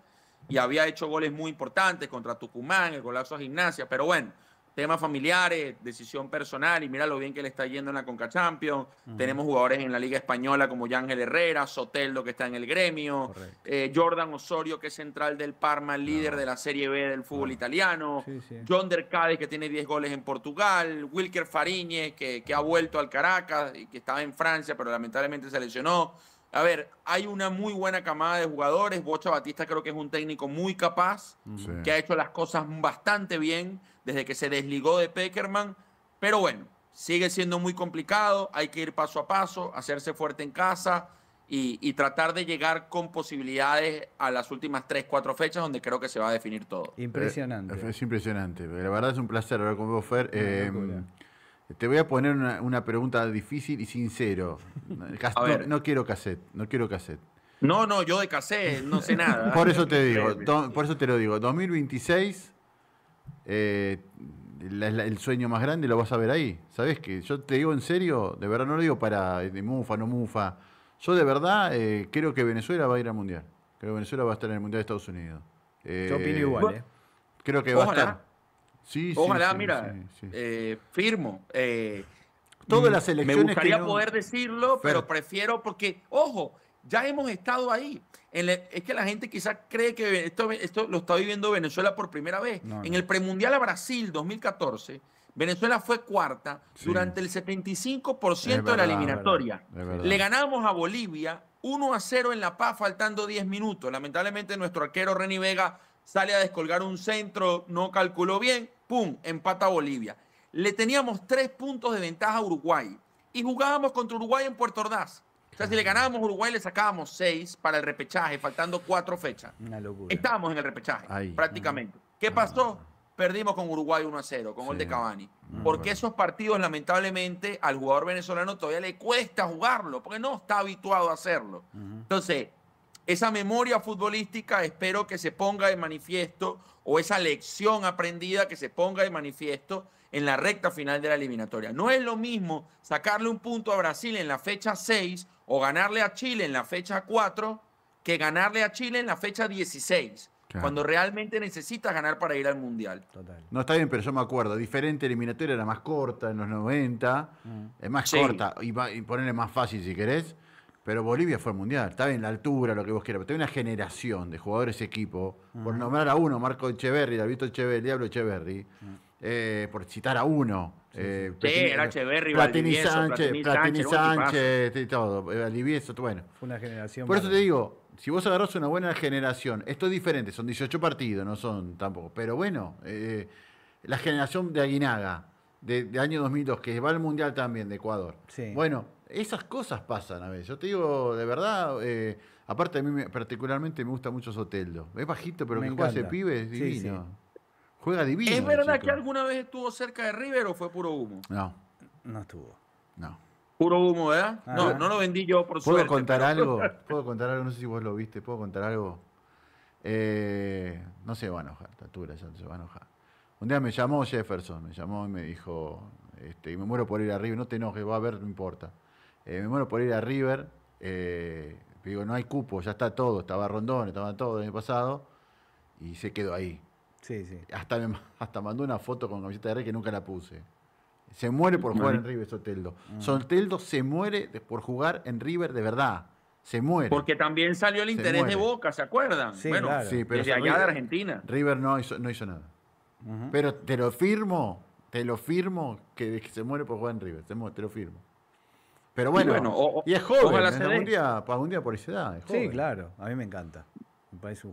y había hecho goles muy importantes contra Tucumán, el golazo a Gimnasia, pero bueno temas familiares, decisión personal, y mira lo bien que le está yendo en la Conca Champions. Tenemos jugadores en la Liga Española como Yángel Herrera, Soteldo que está en el gremio, eh, Jordan Osorio que es central del Parma, líder de la Serie B del fútbol italiano, John Dercades que tiene 10 goles en Portugal, Wilker Fariñez que, ha vuelto al Caracas y que estaba en Francia, pero lamentablemente se lesionó. A ver, hay una muy buena camada de jugadores. Bocha Batista creo que es un técnico muy capaz, que ha hecho las cosas bastante bien desde que se desligó de Peckerman. Pero bueno, sigue siendo muy complicado, hay que ir paso a paso, hacerse fuerte en casa y, tratar de llegar con posibilidades a las últimas tres, cuatro fechas donde creo que se va a definir todo. Eh, impresionante. Eh, es impresionante, la verdad es un placer hablar con vos, Fer. Eh, te voy a poner una, pregunta difícil y sincero. [laughs] no, no quiero cassette, no quiero cassette. No, no, yo de cassette no sé nada. [laughs] por eso te [laughs] digo, por eso te lo digo. 2026 eh, el sueño más grande lo vas a ver ahí. ¿Sabes que Yo te digo en serio, de verdad no lo digo para eh, de mufa, no mufa. Yo de verdad eh, creo que Venezuela va a ir al Mundial. Creo que Venezuela va a estar en el Mundial de Estados Unidos. Yo opino igual, Creo que va a estar. Ojalá, mira, firmo. Todas las elecciones. Me gustaría poder decirlo, pero prefiero porque, ojo, ya hemos estado ahí es que la gente quizás cree que esto, lo está viviendo Venezuela por primera vez. En el premundial a Brasil 2014, Venezuela fue cuarta durante el 75% de la eliminatoria. Le ganamos a Bolivia 1 a 0 en La Paz, faltando 10 minutos. Lamentablemente, nuestro arquero Reni Vega sale a descolgar un centro, no calculó bien, ¡pum! Empata a Bolivia. Le teníamos tres puntos de ventaja a Uruguay y jugábamos contra Uruguay en Puerto Ordaz. O sea, si le ganábamos a Uruguay, le sacábamos seis para el repechaje, faltando cuatro fechas. Una locura. Estábamos en el repechaje, prácticamente. ¿Qué ah. pasó? Perdimos con Uruguay 1 a 0, con gol de Cavani. porque esos partidos, lamentablemente, al jugador venezolano todavía le cuesta jugarlo, porque no está habituado a hacerlo. Entonces, esa memoria futbolística espero que se ponga de manifiesto, o esa lección aprendida que se ponga de manifiesto en la recta final de la eliminatoria. No es lo mismo sacarle un punto a Brasil en la fecha 6 o ganarle a Chile en la fecha 4 que ganarle a Chile en la fecha 16. Cuando realmente necesitas ganar para ir al Mundial. No está bien, pero yo me acuerdo. Diferente eliminatoria era más corta en los 90. Mm. Es más corta y, y ponerle más fácil si querés. Pero Bolivia fue al Mundial. Está bien la altura, lo que vos quieras. Pero tenés una generación de jugadores equipo. Por mm. nombrar a uno, Marco Echeverri, visto Echeverri, Diablo Echeverri. Mm. Eh, por citar a uno. Eh, Platini, Sánchez, Platini Sánchez, y todo, bueno. Fue una generación. Por eso te digo, si vos agarrás una buena generación, esto es diferente, son 18 partidos, no son tampoco, pero bueno, eh, la generación de Aguinaga, de, año 2002, que va al Mundial también de Ecuador. Bueno, esas cosas pasan a veces. Yo te digo, de verdad, eh, aparte a mí particularmente me gusta mucho Soteldo. Es bajito, pero me que de pibe es divino. Juega divino. ¿Es verdad que alguna vez estuvo cerca de River o fue puro humo? No. No estuvo. No. Puro humo, ¿verdad? Ah. no, no lo vendí yo, por suerte. ¿Puedo contar algo? [laughs] ¿Puedo contar algo? No sé si vos lo viste. ¿Puedo contar algo? Eh, no se va a enojar, Tatura ya no se va a enojar. Un día me llamó Jefferson, me llamó y me dijo, este, y me muero por ir a River, no te enojes, va a ver, no importa. Eh, me muero por ir a River, eh, digo, no hay cupo, ya está todo, estaba Rondón, estaba todo el año pasado, y se quedó ahí. Sí, sí. Hasta, hasta mandó una foto con camiseta de Rey que nunca la puse. Se muere por jugar en River Soteldo. Mm. Soteldo se muere por jugar en River de verdad. Se muere. Porque también salió el interés de Boca, ¿se acuerdan? bueno, pero desde allá de Argentina. River no hizo, no hizo nada. Pero te lo firmo, te lo firmo que, se muere por jugar en River. Te, lo firmo. Pero bueno, y, es joven. Ojalá ¿eh? algún día, por esa edad. Es Sí, claro. A mí me encanta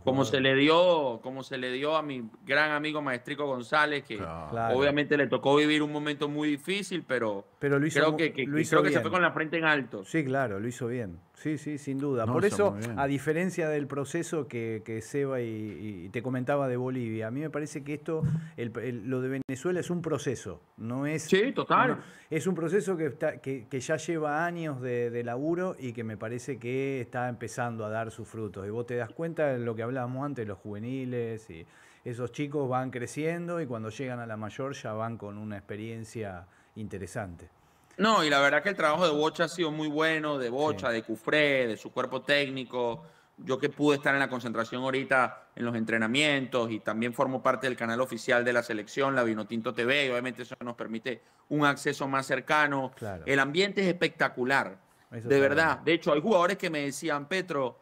como se le dio, se le dio a mi gran amigo Maestrico González, que obviamente le tocó vivir un momento muy difícil, pero, creo que se fue con la frente en alto. Sí, claro, lo hizo bien. Sí, sí, sin duda. Por eso, a diferencia del proceso que, que Seba y, y, te comentaba de Bolivia, a mí me parece que esto, el, lo de Venezuela es un proceso, no es... Sí, total. es un proceso que, está, que, ya lleva años de, de, laburo y que me parece que está empezando a dar sus frutos. Y vos te das cuenta de lo que hablábamos antes, los juveniles, y esos chicos van creciendo y cuando llegan a la mayor ya van con una experiencia interesante. No, y la verdad que el trabajo de Bocha ha sido muy bueno, de Bocha, de Cufré, de su cuerpo técnico. Yo que pude estar en la concentración ahorita en los entrenamientos y también formo parte del canal oficial de la selección, la Vinotinto TV, y obviamente eso nos permite un acceso más cercano. El ambiente es espectacular, de verdad. De hecho, hay jugadores que me decían, Petro,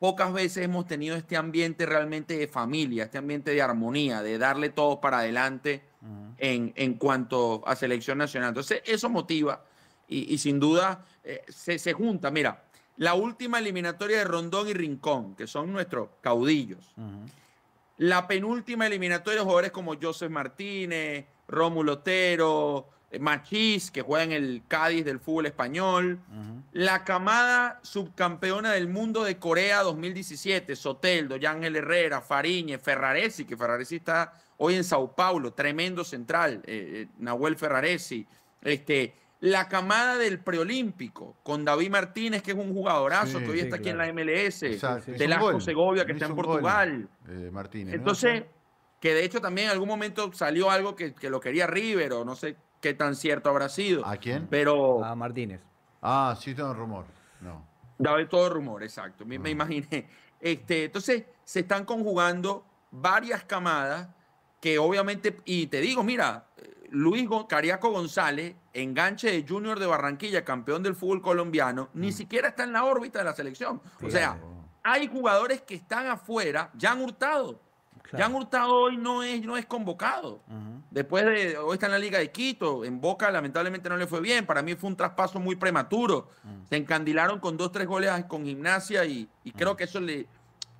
pocas veces hemos tenido este ambiente realmente de familia, este ambiente de armonía, de darle todo para adelante en, en, cuanto a selección nacional. Entonces, eso motiva y, sin duda eh, se, junta. Mira, la última eliminatoria de Rondón y Rincón, que son nuestros caudillos. La penúltima eliminatoria de jugadores como Joseph Martínez, Rómulo Otero, Machís, que juega en el Cádiz del fútbol español. La camada subcampeona del mundo de Corea 2017, Soteldo, Yángel Herrera, Fariñe, Ferraresi, que Ferraresi está hoy en Sao Paulo, tremendo central, eh, eh, Nahuel Ferraresi. Este, la camada del preolímpico, con David Martínez, que es un jugadorazo que hoy está aquí en la MLS, Segovia, que está en Portugal. Eh, Martínez, Entonces, que de hecho también en algún momento salió algo que, que lo quería River o no sé qué tan cierto habrá sido. ¿A quién? Pero, a Martínez. Ah, sí, todo rumor. No. ve todo rumor, exacto. Me, me ah. imaginé. Este, entonces, se están conjugando varias camadas que obviamente, y te digo, mira, Luis Cariaco González, enganche de Junior de Barranquilla, campeón del fútbol colombiano, ni mm. siquiera está en la órbita de la selección. O sea, hay jugadores que están afuera, ya han hurtado. Jan Hurtado hoy no es, no es convocado. Después de, hoy está en la Liga de Quito, en Boca lamentablemente no le fue bien, para mí fue un traspaso muy prematuro. Mm. Se encandilaron con dos, tres goles con gimnasia y, creo mm. que eso le,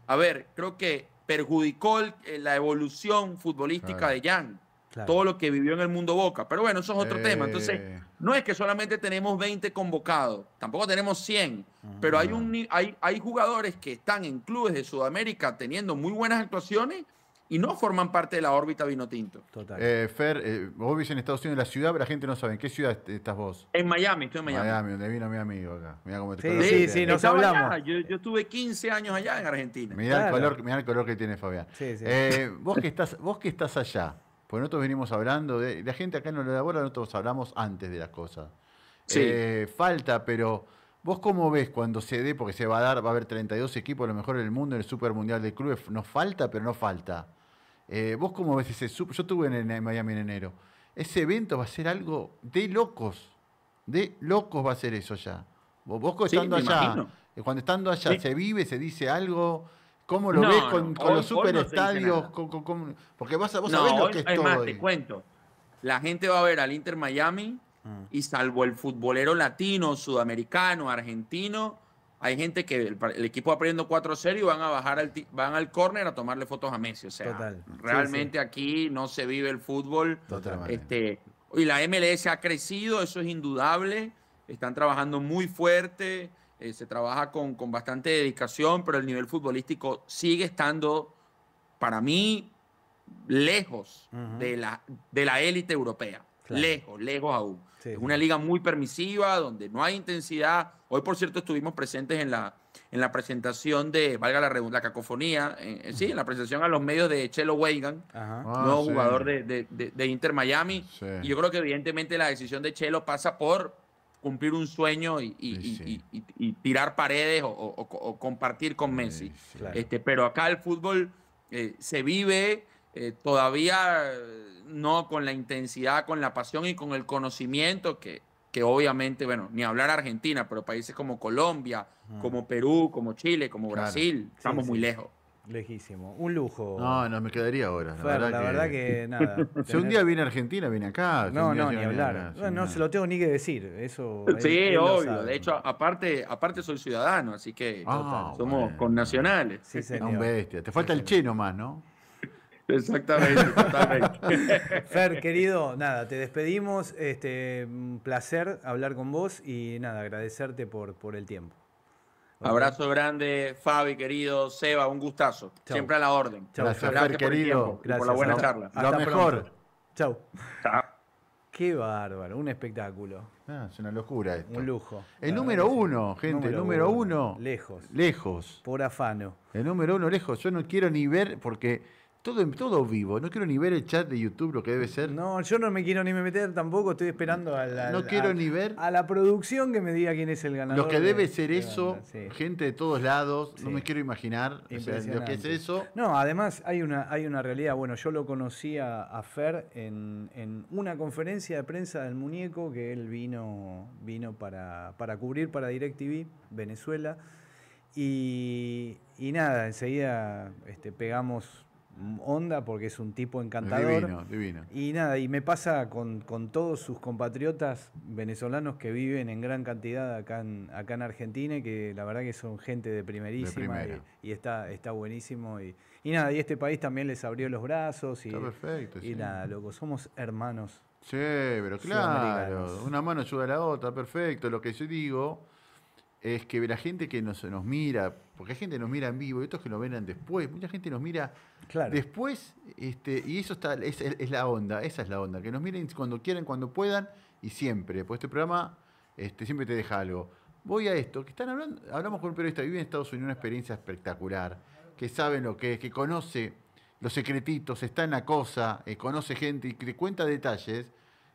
a ver, creo que perjudicó eh, la evolución futbolística de Jan. Todo lo que vivió en el mundo Boca. Pero bueno, eso es otro tema. Entonces, eh. no es que solamente tenemos 20 convocados, tampoco tenemos 100, pero hay, un, hay, hay jugadores que están en clubes de Sudamérica teniendo muy buenas actuaciones y no forman parte de la órbita Vinotinto. Total. Eh, Fer, eh, vos vivís en Estados Unidos, en la ciudad, pero la gente no sabe. ¿En qué ciudad estás vos? En Miami, estoy en Miami. Miami, donde vino mi amigo acá. Mirá cómo te Sí, sí, sí, nos hablamos. Yo, yo estuve 15 años allá en Argentina. Mirá, el, color, que tiene Fabián. Eh, [laughs] vos, que estás, vos que estás allá, porque nosotros venimos hablando, de, la gente acá no lo elabora, nosotros hablamos antes de las cosas. falta, pero... ¿Vos cómo ves cuando se dé, porque se va a dar, va a haber 32 equipos, a lo mejor en el mundo en el Super Mundial de Clubes? Nos falta, pero no falta. Eh, ¿Vos cómo ves ese super? Yo estuve en, Miami en enero. Ese evento va a ser algo de locos. De locos va a ser eso ya. Vos, estando allá, eh, cuando estando allá, ¿se vive, se dice algo? ¿Cómo lo ves con, los superestadios? porque vas vos sabés lo que es, te cuento. La gente va a ver al Inter Miami ah. y salvo el futbolero latino, sudamericano, argentino, hay gente que el, equipo va perdiendo 4-0 y van a bajar al, van al córner a tomarle fotos a Messi. O sea, realmente aquí no se vive el fútbol. Este, y la MLS ha crecido, eso es indudable. Están trabajando muy fuerte, eh, se trabaja con, con bastante dedicación, pero el nivel futbolístico sigue estando, para mí, lejos de, la, de la élite europea. Lejos, lejos aún una liga muy permisiva, donde no hay intensidad. Hoy, por cierto, estuvimos presentes en la, en la presentación de, valga la, la cacofonía, en, eh, sí, en la presentación a los medios de Chelo Weigan, ah, nuevo jugador de, de, Inter Miami. Y yo creo que evidentemente la decisión de Chelo pasa por cumplir un sueño y, tirar paredes o, compartir con Messi. Este, pero acá el fútbol eh, se vive eh, todavía eh, no con la intensidad, con la pasión y con el conocimiento que, que obviamente, bueno, ni hablar Argentina, pero países como Colombia, como Perú, como Chile, como Brasil, estamos muy lejos. Lejísimo, un lujo. No, no me quedaría ahora. la, verdad, que... [laughs] nada. Si un día viene Argentina, viene acá. No, no, ni hablar. no, se lo tengo ni que decir. Eso. Sí, obvio. De hecho, aparte, aparte soy ciudadano, así que ah, somos con nacionales un bestia. Te falta el chino más, ¿no? Exactamente, [laughs] Fer, querido, nada, te despedimos. Este, un placer hablar con vos y nada, agradecerte por, por el tiempo. Abrazo grande, Fabi, querido, Seba, un gustazo. Siempre a la orden. Gracias, Fer, querido. Gracias, por la buena charla. Hasta lo mejor. Chao. Qué bárbaro, un espectáculo. Ah, es una locura esto. Un lujo. El número uno, gente, el número uno. Lejos. Lejos. Por afano. El número uno, lejos. Yo no quiero ni ver porque todo, todo vivo, no quiero ni ver el chat de YouTube, lo que debe ser. No, yo no me quiero ni meter tampoco, estoy esperando a la, no quiero a la producción que me diga quién es el ganador. Lo que debe este ser eso, gente de todos lados, no me quiero imaginar lo que es eso. No, además hay una, hay una realidad, bueno, yo lo conocí a, Fer en, una conferencia de prensa del muñeco que él vino, vino para, para cubrir para DirecTV, Venezuela. Y, nada, enseguida este, pegamos onda porque es un tipo encantador. Divino, Y nada, y me pasa con, todos sus compatriotas venezolanos que viven en gran cantidad acá en, acá en Argentina y que la verdad que son gente de primerísima y, está, está buenísimo. Y, nada, y este país también les abrió los brazos. Y, perfecto. Y nada, loco, somos hermanos. Sí, pero claro, una mano ayuda a la otra, perfecto. Lo que yo digo es que la gente que nos, nos mira porque hay gente que nos mira en vivo y otros que nos ven después, mucha gente nos mira claro. después, este, y eso está, es, la onda, esa es la onda, que nos miren cuando quieran, cuando puedan y siempre, porque este programa este, siempre te deja algo. Voy a esto, que están hablando, hablamos con un periodista, vive en Estados Unidos una experiencia espectacular, que sabe lo que es, que conoce los secretitos, está en la cosa, eh, conoce gente y que cuenta detalles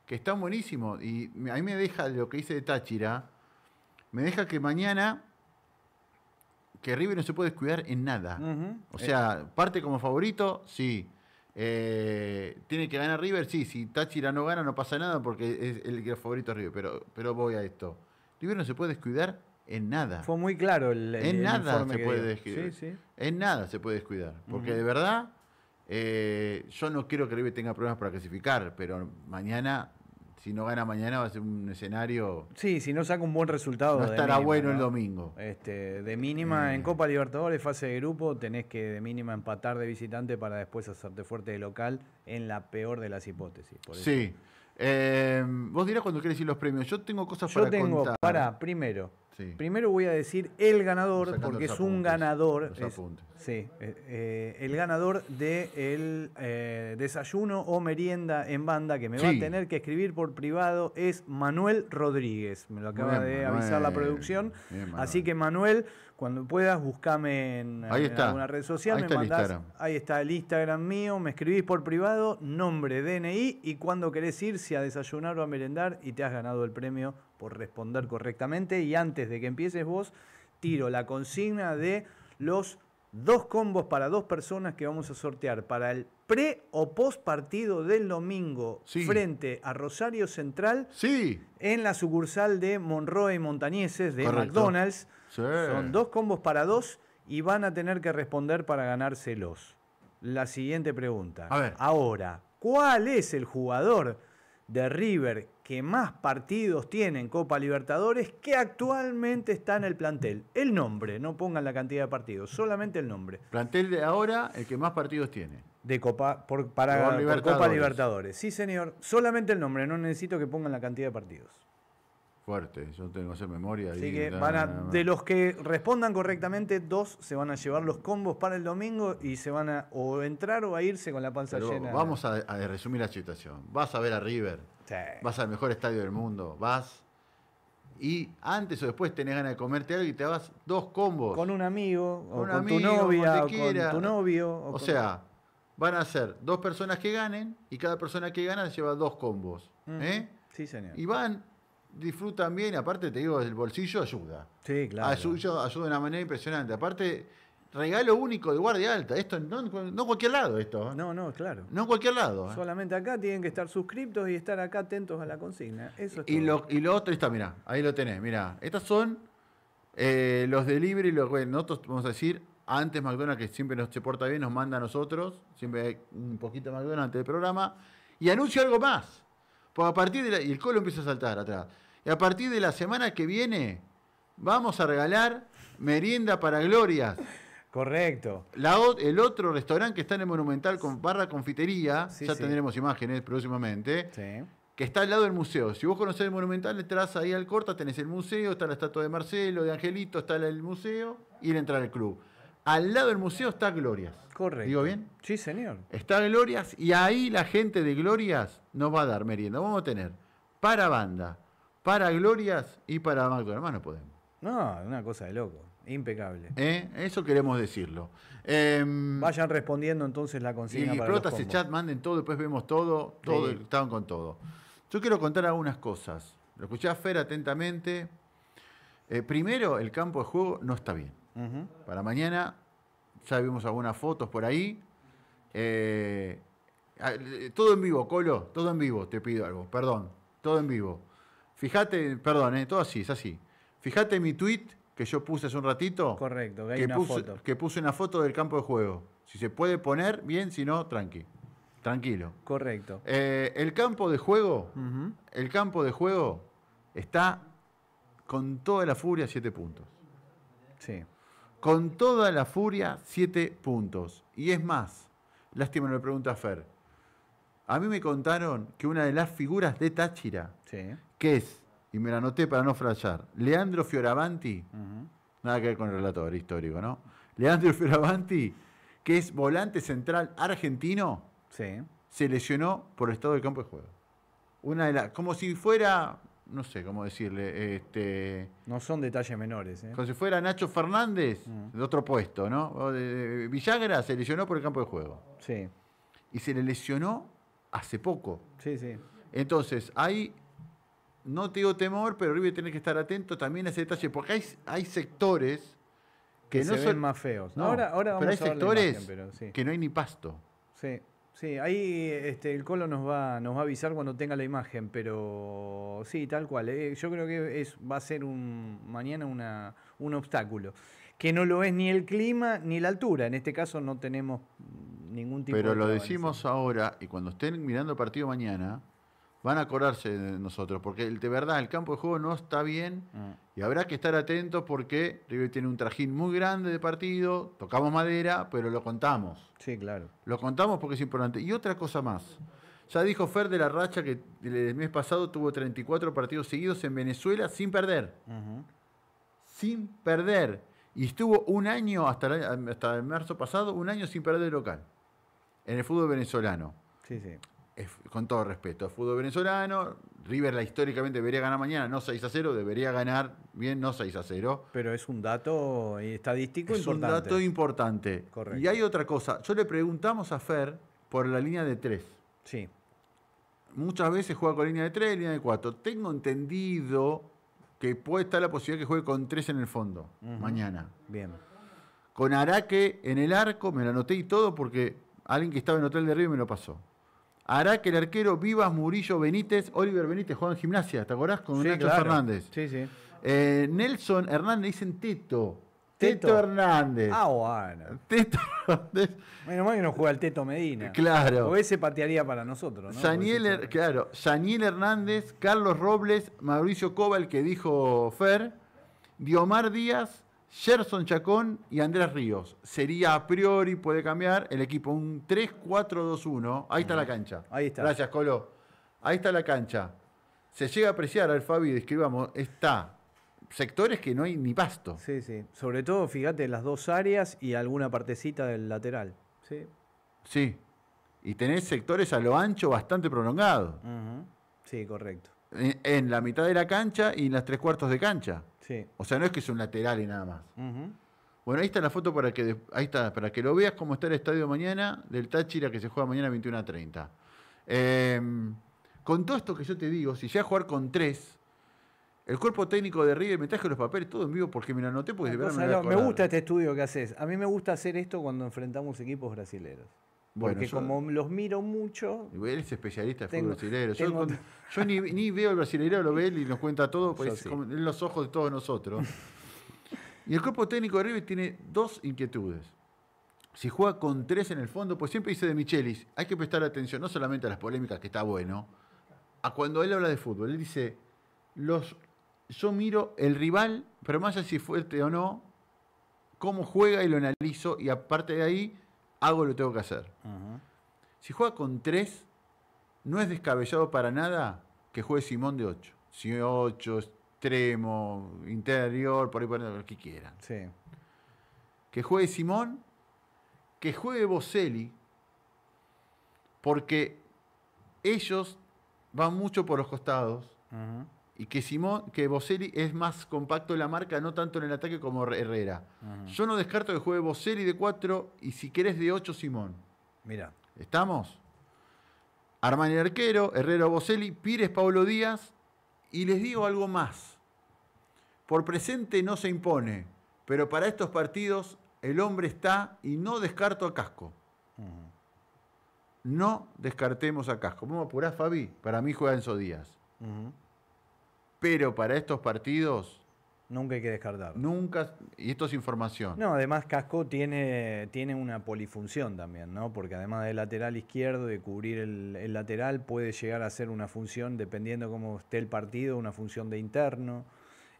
que están buenísimos. Y a mí me deja lo que hice de Táchira, me deja que mañana que River no se puede descuidar en nada. O sea, parte como favorito, sí. Eh, tiene que ganar River, sí. Si Táchira no gana, no pasa nada porque es el favorito River. Pero, pero voy a esto. River no se puede descuidar en nada. Fue muy claro el, En nada se puede descuidar. En nada se puede descuidar. Porque de verdad, eh, yo no quiero que River tenga problemas para clasificar, pero mañana si no gana mañana va a ser un escenario. Sí, si no saca un buen resultado. No estará bueno el domingo. Este, de mínima eh. en Copa Libertadores, fase de grupo, tenés que de mínima empatar de visitante para después hacerte fuerte de local en la peor de las hipótesis. sí. Eh, vos dirás cuando querés ir los premios. Yo tengo cosas Yo tengo, Para, primero, Primero voy a decir el ganador, porque es un ganador. sí, eh, eh, el ganador del de eh, desayuno o merienda en banda que me va a tener que escribir por privado es Manuel Rodríguez. Me lo acaba de avisar la producción. Así que Manuel, cuando puedas, buscame en, alguna red social. Ahí me está Ahí está el Instagram mío. Me escribís por privado, nombre, DNI y cuando querés irse a desayunar o a merendar y te has ganado el premio responder correctamente. Y antes de que empieces vos, tiro la consigna de los dos combos para dos personas que vamos a sortear para el pre o post partido del domingo frente a Rosario Central sí. en la sucursal de Monroe y Montañeses de McDonald's. Son dos combos para dos y van a tener que responder para ganárselos. La siguiente pregunta. A ver. Ahora, ¿cuál es el jugador de River que más partidos tienen Copa Libertadores que actualmente está en el plantel. El nombre, no pongan la cantidad de partidos, solamente el nombre. Plantel de ahora, el que más partidos tiene. De Copa, para, Libertadores. Copa Libertadores. Sí, señor. Solamente el nombre, no necesito que pongan la cantidad de partidos. Fuerte, yo tengo hacer memoria. Así que van a, de los que respondan correctamente, dos se van a llevar los combos para el domingo y se van a o entrar o a irse con la panza llena. Vamos a, a resumir la situación. Vas a ver a River Vas al mejor estadio del mundo, vas. Y antes o después tenés ganas de comerte algo y te vas dos combos. Con un amigo, con o tu novia, o con tu novio. O, sea, van a ser dos personas que ganen y cada persona que gana lleva dos combos. ¿eh? Sí, señor. Y van, disfrutan bien, aparte te digo, el bolsillo ayuda. Sí, claro. Ayuda, ayuda de una manera impresionante. Aparte regalo único de guardia alta. Esto no, no cualquier lado, esto. No, no, claro. No en cualquier lado. ¿eh? Solamente acá tienen que estar suscriptos y estar acá atentos a la consigna. Eso es y, Lo, y lo otro está, mira, ahí lo tenés, Mira, estos son de eh, los y los, bueno, nosotros vamos a decir, antes McDonald's, que siempre nos se porta bien, nos manda a nosotros, siempre hay un poquito de McDonald's antes del programa, y anuncio algo más. Pues a partir de y el colo empieza a saltar atrás. Y a partir de la semana que viene, vamos a regalar merienda para glorias. Correcto. el otro restaurante que está en el Monumental con barra confitería, ya tendremos imágenes próximamente. que está al lado del museo. Si vos conocés el Monumental, entras ahí al corta, tenés el museo, está la estatua de Marcelo, de Angelito, está el museo y le entrar al club. Al lado del museo está Glorias. Correcto. ¿Digo bien? Sí, señor. Está Glorias y ahí la gente de Glorias nos va a dar merienda. Vamos a tener para banda, para Glorias y para McDonald's. no podemos. No, una cosa de loco. Impecable. ¿Eh? Eso queremos decirlo. Em, Vayan respondiendo entonces la consigna. Y explotas ese chat, manden todo, después vemos todo, todo estaban con todo. Yo quiero contar algunas cosas. Lo escuché a Fer atentamente. Eh, primero, el campo de juego no está bien. Para mañana, ya vimos algunas fotos por ahí. Eh, ah, todo en vivo, Colo, todo en vivo, te pido algo, perdón, todo en vivo. Fíjate, perdón, todo así, es así. Fíjate mi tweet que yo puse hace un ratito. Correcto, que, que puse, una foto del campo de juego. Si se puede poner, bien, si no, tranqui. Tranquilo. Correcto. Eh, el campo de juego, el campo de juego está con toda la furia, siete puntos. Sí. Con toda la furia, siete puntos. Y es más, lástima me pregunta Fer. A mí me contaron que una de las figuras de Táchira, que es y me la anoté para no frayar. Leandro Fioravanti, nada que ver con el relator histórico, ¿no? Leandro Fioravanti, que es volante central argentino, se lesionó por el estado del campo de juego. Una de las, como si fuera, no sé cómo decirle, este, no son detalles menores. ¿eh? Como si fuera Nacho Fernández, de otro puesto, ¿no? Villagra se lesionó por el campo de juego. Sí. Y se le lesionó hace poco. Sí, sí. Entonces, hay no te digo temor, pero River tiene que estar atento también a ese detalle, porque hay, hay sectores que, no son ven más feos. ahora, vamos pero hay sectores que no hay ni pasto. Sí, sí, ahí este, el Colo nos va, nos va a avisar cuando tenga la imagen, pero sí, tal cual. Eh, yo creo que es, va a ser un mañana una, un obstáculo. Que no lo es ni el clima ni la altura. En este caso no tenemos ningún tipo pero de. Pero lo decimos ahora, y cuando estén mirando el partido mañana, van a acordarse de nosotros, porque de verdad el campo de juego no está bien mm. y habrá que estar atentos porque River tiene un trajín muy grande de partido, tocamos madera, pero lo contamos. Sí, claro. Lo contamos porque es importante. Y otra cosa más, ya dijo Fer de la racha que el mes pasado tuvo 34 partidos seguidos en Venezuela sin perder. Sin perder. Y estuvo un año, hasta el, hasta marzo pasado, un año sin perder local en el fútbol venezolano. Sí, sí con todo respeto, es fútbol venezolano. River la históricamente debería ganar mañana, no 6 a 0, debería ganar bien, no 6 a 0. Pero es un dato eh, estadístico importante. Es un dato importante. Y hay otra cosa, yo le preguntamos a Fer por la línea de 3. Sí. Muchas veces juega con línea de 3, línea de 4. Tengo entendido que puede estar la posibilidad que juegue con 3 en el fondo mañana. Bien. Con Araque en el arco, me lo anoté y todo porque alguien que estaba en hotel de River me lo pasó hará que el arquero Vivas, Murillo, Benítez, Oliver Benítez juega en gimnasia, ¿te acordás? Con sí, Fernández. Sí, sí. Eh, Nelson Hernández, dicen Teto. Teto. Hernández. Ah, bueno. Teto Hernández. Menos mal que no juega el Teto Medina. Claro. O ese patearía para nosotros, ¿no? claro. Hernández, Carlos Robles, Mauricio Cobal, que dijo Fer, Diomar Díaz, Gerson Chacón y Andrés Ríos. Sería a priori, puede cambiar el equipo. Un 3-4-2-1. Ahí está la cancha. Ahí está. Gracias, Colo. Ahí está la cancha. Se llega a apreciar al Fabi, describamos, está sectores que no hay ni pasto. Sí, sí. Sobre todo, fíjate, las dos áreas y alguna partecita del lateral. Sí. Sí. Y tenés sectores a lo ancho bastante prolongado. Sí, correcto. en, la mitad de la cancha y en las tres cuartos de cancha. O sea, no es que es un lateral y nada más. Bueno, ahí está la foto para que, ahí está, para que lo veas cómo está el estadio mañana del Táchira que se juega mañana 21 a 30. Em, con todo esto que yo te digo, si ya jugar con tres, el cuerpo técnico de River me traje los papeles todo en vivo porque me lo anoté porque de no me gusta este estudio que haces. A mí me gusta hacer esto cuando enfrentamos equipos brasileños porque como los miro mucho. Él es especialista en fútbol brasileño. Yo, ni, veo al brasileño, lo ve él y nos cuenta todo, porque es en los ojos de todos nosotros. [laughs] y el cuerpo técnico de River tiene dos inquietudes. Si juega con tres en el fondo, pues siempre dice de Michelis, hay que prestar atención no solamente a las polémicas, que está bueno, a cuando él habla de fútbol. Él dice, los, yo miro el rival, pero más allá si fuerte o no, cómo juega y lo analizo, y aparte de ahí hago lo tengo que hacer. Si juega con 3, no es descabellado para nada que juegue Simón de 8. Si 8, extremo, interior, por ahí, por ahí, lo que quieran. Que juegue Simón, que juegue Boselli, porque ellos van mucho por los costados y que, Simón, que Boselli es más compacto en la marca, no tanto en el ataque como Herrera. Yo no descarto que juegue Boselli de 4 y si querés de 8 Simón. Mira. ¿Estamos? Armani Arquero, Herrera Boselli, Pires Pablo Díaz y les digo algo más. Por presente no se impone, pero para estos partidos el hombre está y no descarto a Casco. No descartemos a Casco. a apurar, Fabi? Para mí juega Enzo Díaz. Pero para estos partidos. Nunca hay que descartarlo. Nunca. Y esto es información. No, además Casco tiene, tiene una polifunción también, ¿no? Porque además del lateral izquierdo, de cubrir el, lateral, puede llegar a ser una función, dependiendo cómo esté el partido, una función de interno.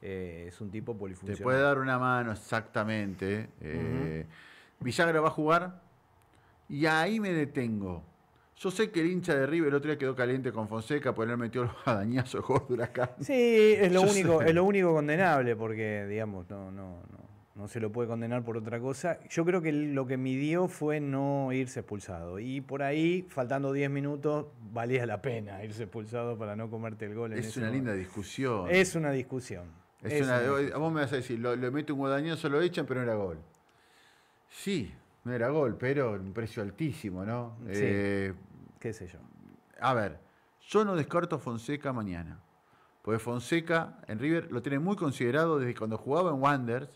Eh, es un tipo polifuncional. Te puede dar una mano, exactamente. Eh, Villagra va a jugar. Y ahí me detengo. Yo sé que el hincha de River el otro día quedó caliente con Fonseca por él metió los dañazo gordos acá. Sí, es lo único, es lo único condenable, porque digamos, no, no, no. No se lo puede condenar por otra cosa. Yo creo que lo que midió fue no irse expulsado. Y por ahí, faltando 10 minutos, valía la pena irse expulsado para no comerte el gol. es una linda discusión. Es una discusión. Vos me vas a decir, lo, mete un guadañoso, lo echan, pero no era gol. Sí, no era gol, pero un precio altísimo, ¿no? Sí. Eh, ¿Qué sé yo? A ver, yo no descarto a Fonseca mañana. Porque Fonseca en River lo tiene muy considerado desde cuando jugaba en Wanders,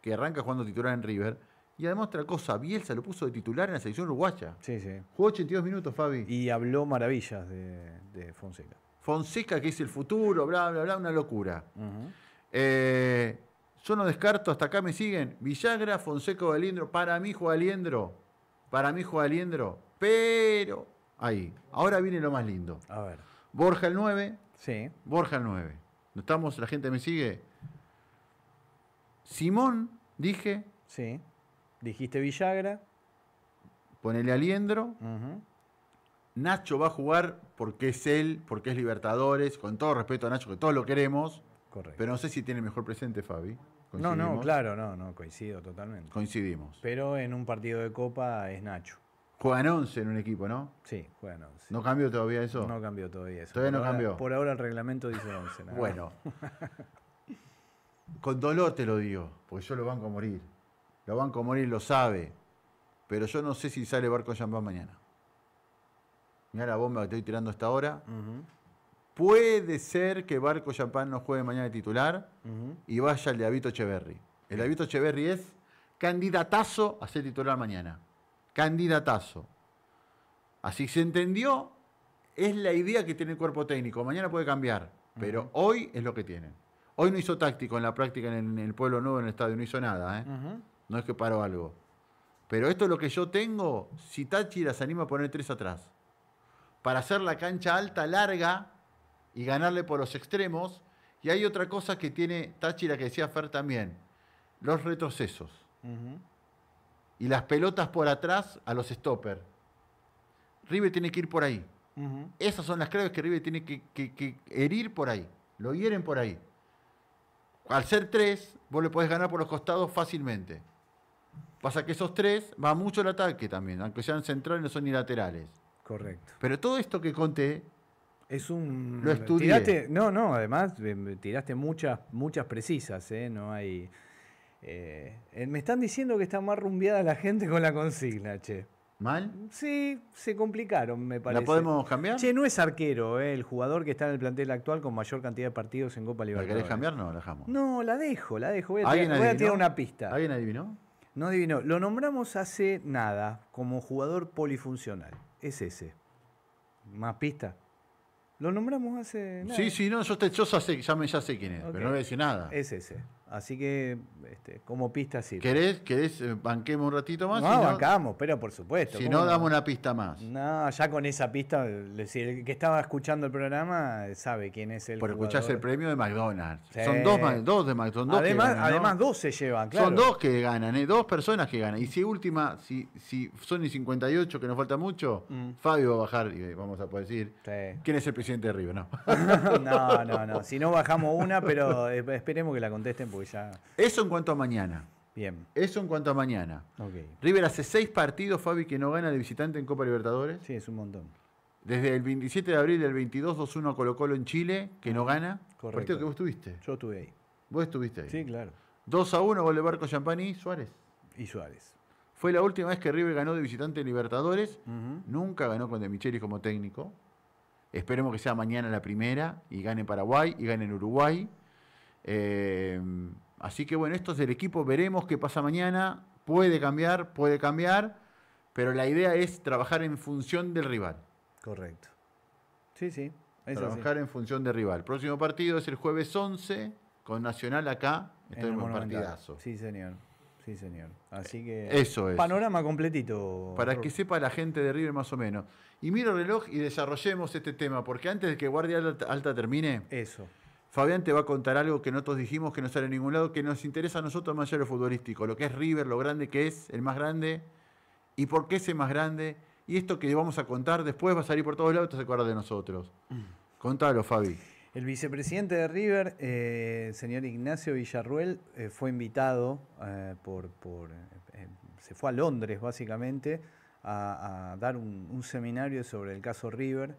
que arranca jugando titular en River. Y además otra cosa, Bielsa lo puso de titular en la selección uruguaya. Sí, sí. Jugó 82 minutos, Fabi. Y habló maravillas de, Fonseca. Fonseca, que es el futuro, bla, bla, bla, una locura. Yo no descarto, hasta acá me siguen. Villagra, Fonseca o Aliendro. Para mí juega Aliendro. Para mí juega Aliendro. Pero. Ahí. Ahora viene lo más lindo. A ver. Borja el 9. Sí. Borja el 9. ¿No estamos? ¿La gente me sigue? Simón, dije. Sí. Dijiste Villagra. Ponele Aliendro. Nacho va a jugar porque es él, porque es Libertadores. Con todo respeto a Nacho, que todos lo queremos. Pero no sé si tiene mejor presente Fabi. No, no, claro, no, no, coincido totalmente. Coincidimos. Pero en un partido de Copa es Nacho. Juegan 11 en un equipo, ¿no? Sí, juegan 11. ¿No cambió todavía eso? No cambió todavía eso. Todavía no cambió. Por ahora el reglamento dice 11. Bueno. Con dolor te lo digo, porque yo lo banco a morir. Lo banco a morir, lo sabe. Pero yo no sé si sale Barco Champán mañana. Mira la bomba que estoy tirando hasta ahora. Puede ser que Barco Champán no juegue mañana de titular y vaya el de Avito Echeverry. El de Avito Echeverry es candidatazo a ser titular mañana. Candidatazo. Así se entendió, es la idea que tiene el cuerpo técnico. Mañana puede cambiar, pero hoy es lo que tienen. Hoy no hizo táctico en la práctica en el, Pueblo Nuevo, en el estadio, no hizo nada. ¿eh? No es que paró algo. Pero esto es lo que yo tengo. Si Tachi las anima a poner tres atrás, para hacer la cancha alta, larga, y ganarle por los extremos. Y hay otra cosa que tiene Táchira que decía Fer también, los retrocesos. Y las pelotas por atrás a los stoppers. River tiene que ir por ahí. Esas son las claves que River tiene que, herir por ahí. Lo hieren por ahí. Al ser tres, vos le podés ganar por los costados fácilmente. Pasa que esos tres va mucho el ataque también, aunque sean centrales, no son ni laterales. Correcto. Pero todo esto que conté es un. Lo no, no, además eh, tiraste muchas, muchas precisas, eh, No hay. Eh, me están diciendo que está más rumbeada la gente con la consigna, che. ¿Mal? Sí, se complicaron, me parece. ¿La podemos cambiar? Che, no es arquero, el jugador que está en el plantel actual con mayor cantidad de partidos en Copa Libertadores. ¿La querés cambiar? No, la dejamos. No, la dejo, la dejo. Voy a, tirar, voy a tirar una pista. ¿Alguien adivinó? No adivinó. Lo nombramos hace nada como jugador polifuncional. Es ese. ¿Más pista? Lo nombramos hace. Sí, sí, no, yo, ya, sé, ya, sé quién es, pero no voy a decir nada. Es ese. Así que, este, como pista sí. ¿Querés, ¿Querés eh, banquemos un ratito más? No, bancamos, pero por supuesto. Si no, damos una pista más. No, ya con esa pista, el que estaba escuchando el programa eh, sabe quién es el. Por escucharse el premio de McDonald's. Son dos, de McDonald's. además, dos se llevan, claro. Son dos que ganan, ¿eh? dos personas que ganan. Y si última, si, si son y 58, que nos falta mucho, mm. Fabio va a bajar y eh, vamos a poder decir quién es el presidente de Río, ¿no? [laughs] no, no, no. Si no bajamos una, pero esperemos que la contesten porque pues Eso en cuanto a mañana. Bien. Eso en cuanto a mañana. River hace seis partidos, Fabi, que no gana de visitante en Copa Libertadores. Sí, es un montón. Desde el 27 de abril del 22, 2-1 a Colo Colo en Chile, que no gana. Correcto. Partido que vos estuviste. Yo estuve ahí. Vos estuviste ahí. Sí, claro. 2 a 1, gol de Barco Champani y Suárez. Y Suárez. Fue la última vez que River ganó de visitante en Libertadores. Nunca ganó con De Michelis como técnico. Esperemos que sea mañana la primera y gane Paraguay y gane en Uruguay. Eh, así que bueno, esto es el equipo, veremos qué pasa mañana. Puede cambiar, puede cambiar, pero la idea es trabajar en función del rival. Correcto. Sí, sí. trabajar en función del rival. Próximo partido es el jueves 11 con Nacional acá. partidazo. Sí, señor. Sí, señor. Así que. Eh, eso es. Panorama completito. Para que sepa la gente de River más o menos. Y miro el reloj y desarrollemos este tema, porque antes de que Guardia Alta termine. Eso. Fabián te va a contar algo que nosotros dijimos que no sale a ningún lado, que nos interesa a nosotros más allá lo futbolístico, lo que es River, lo grande que es, el más grande, y por qué es el más grande, y esto que vamos a contar después va a salir por todos lados, te acuerdas de nosotros. Mm. Contalo, Fabi. El vicepresidente de River, eh, señor Ignacio Villarruel, eh, fue invitado eh, por... se fue a Londres, básicamente, a, dar un seminario sobre el caso River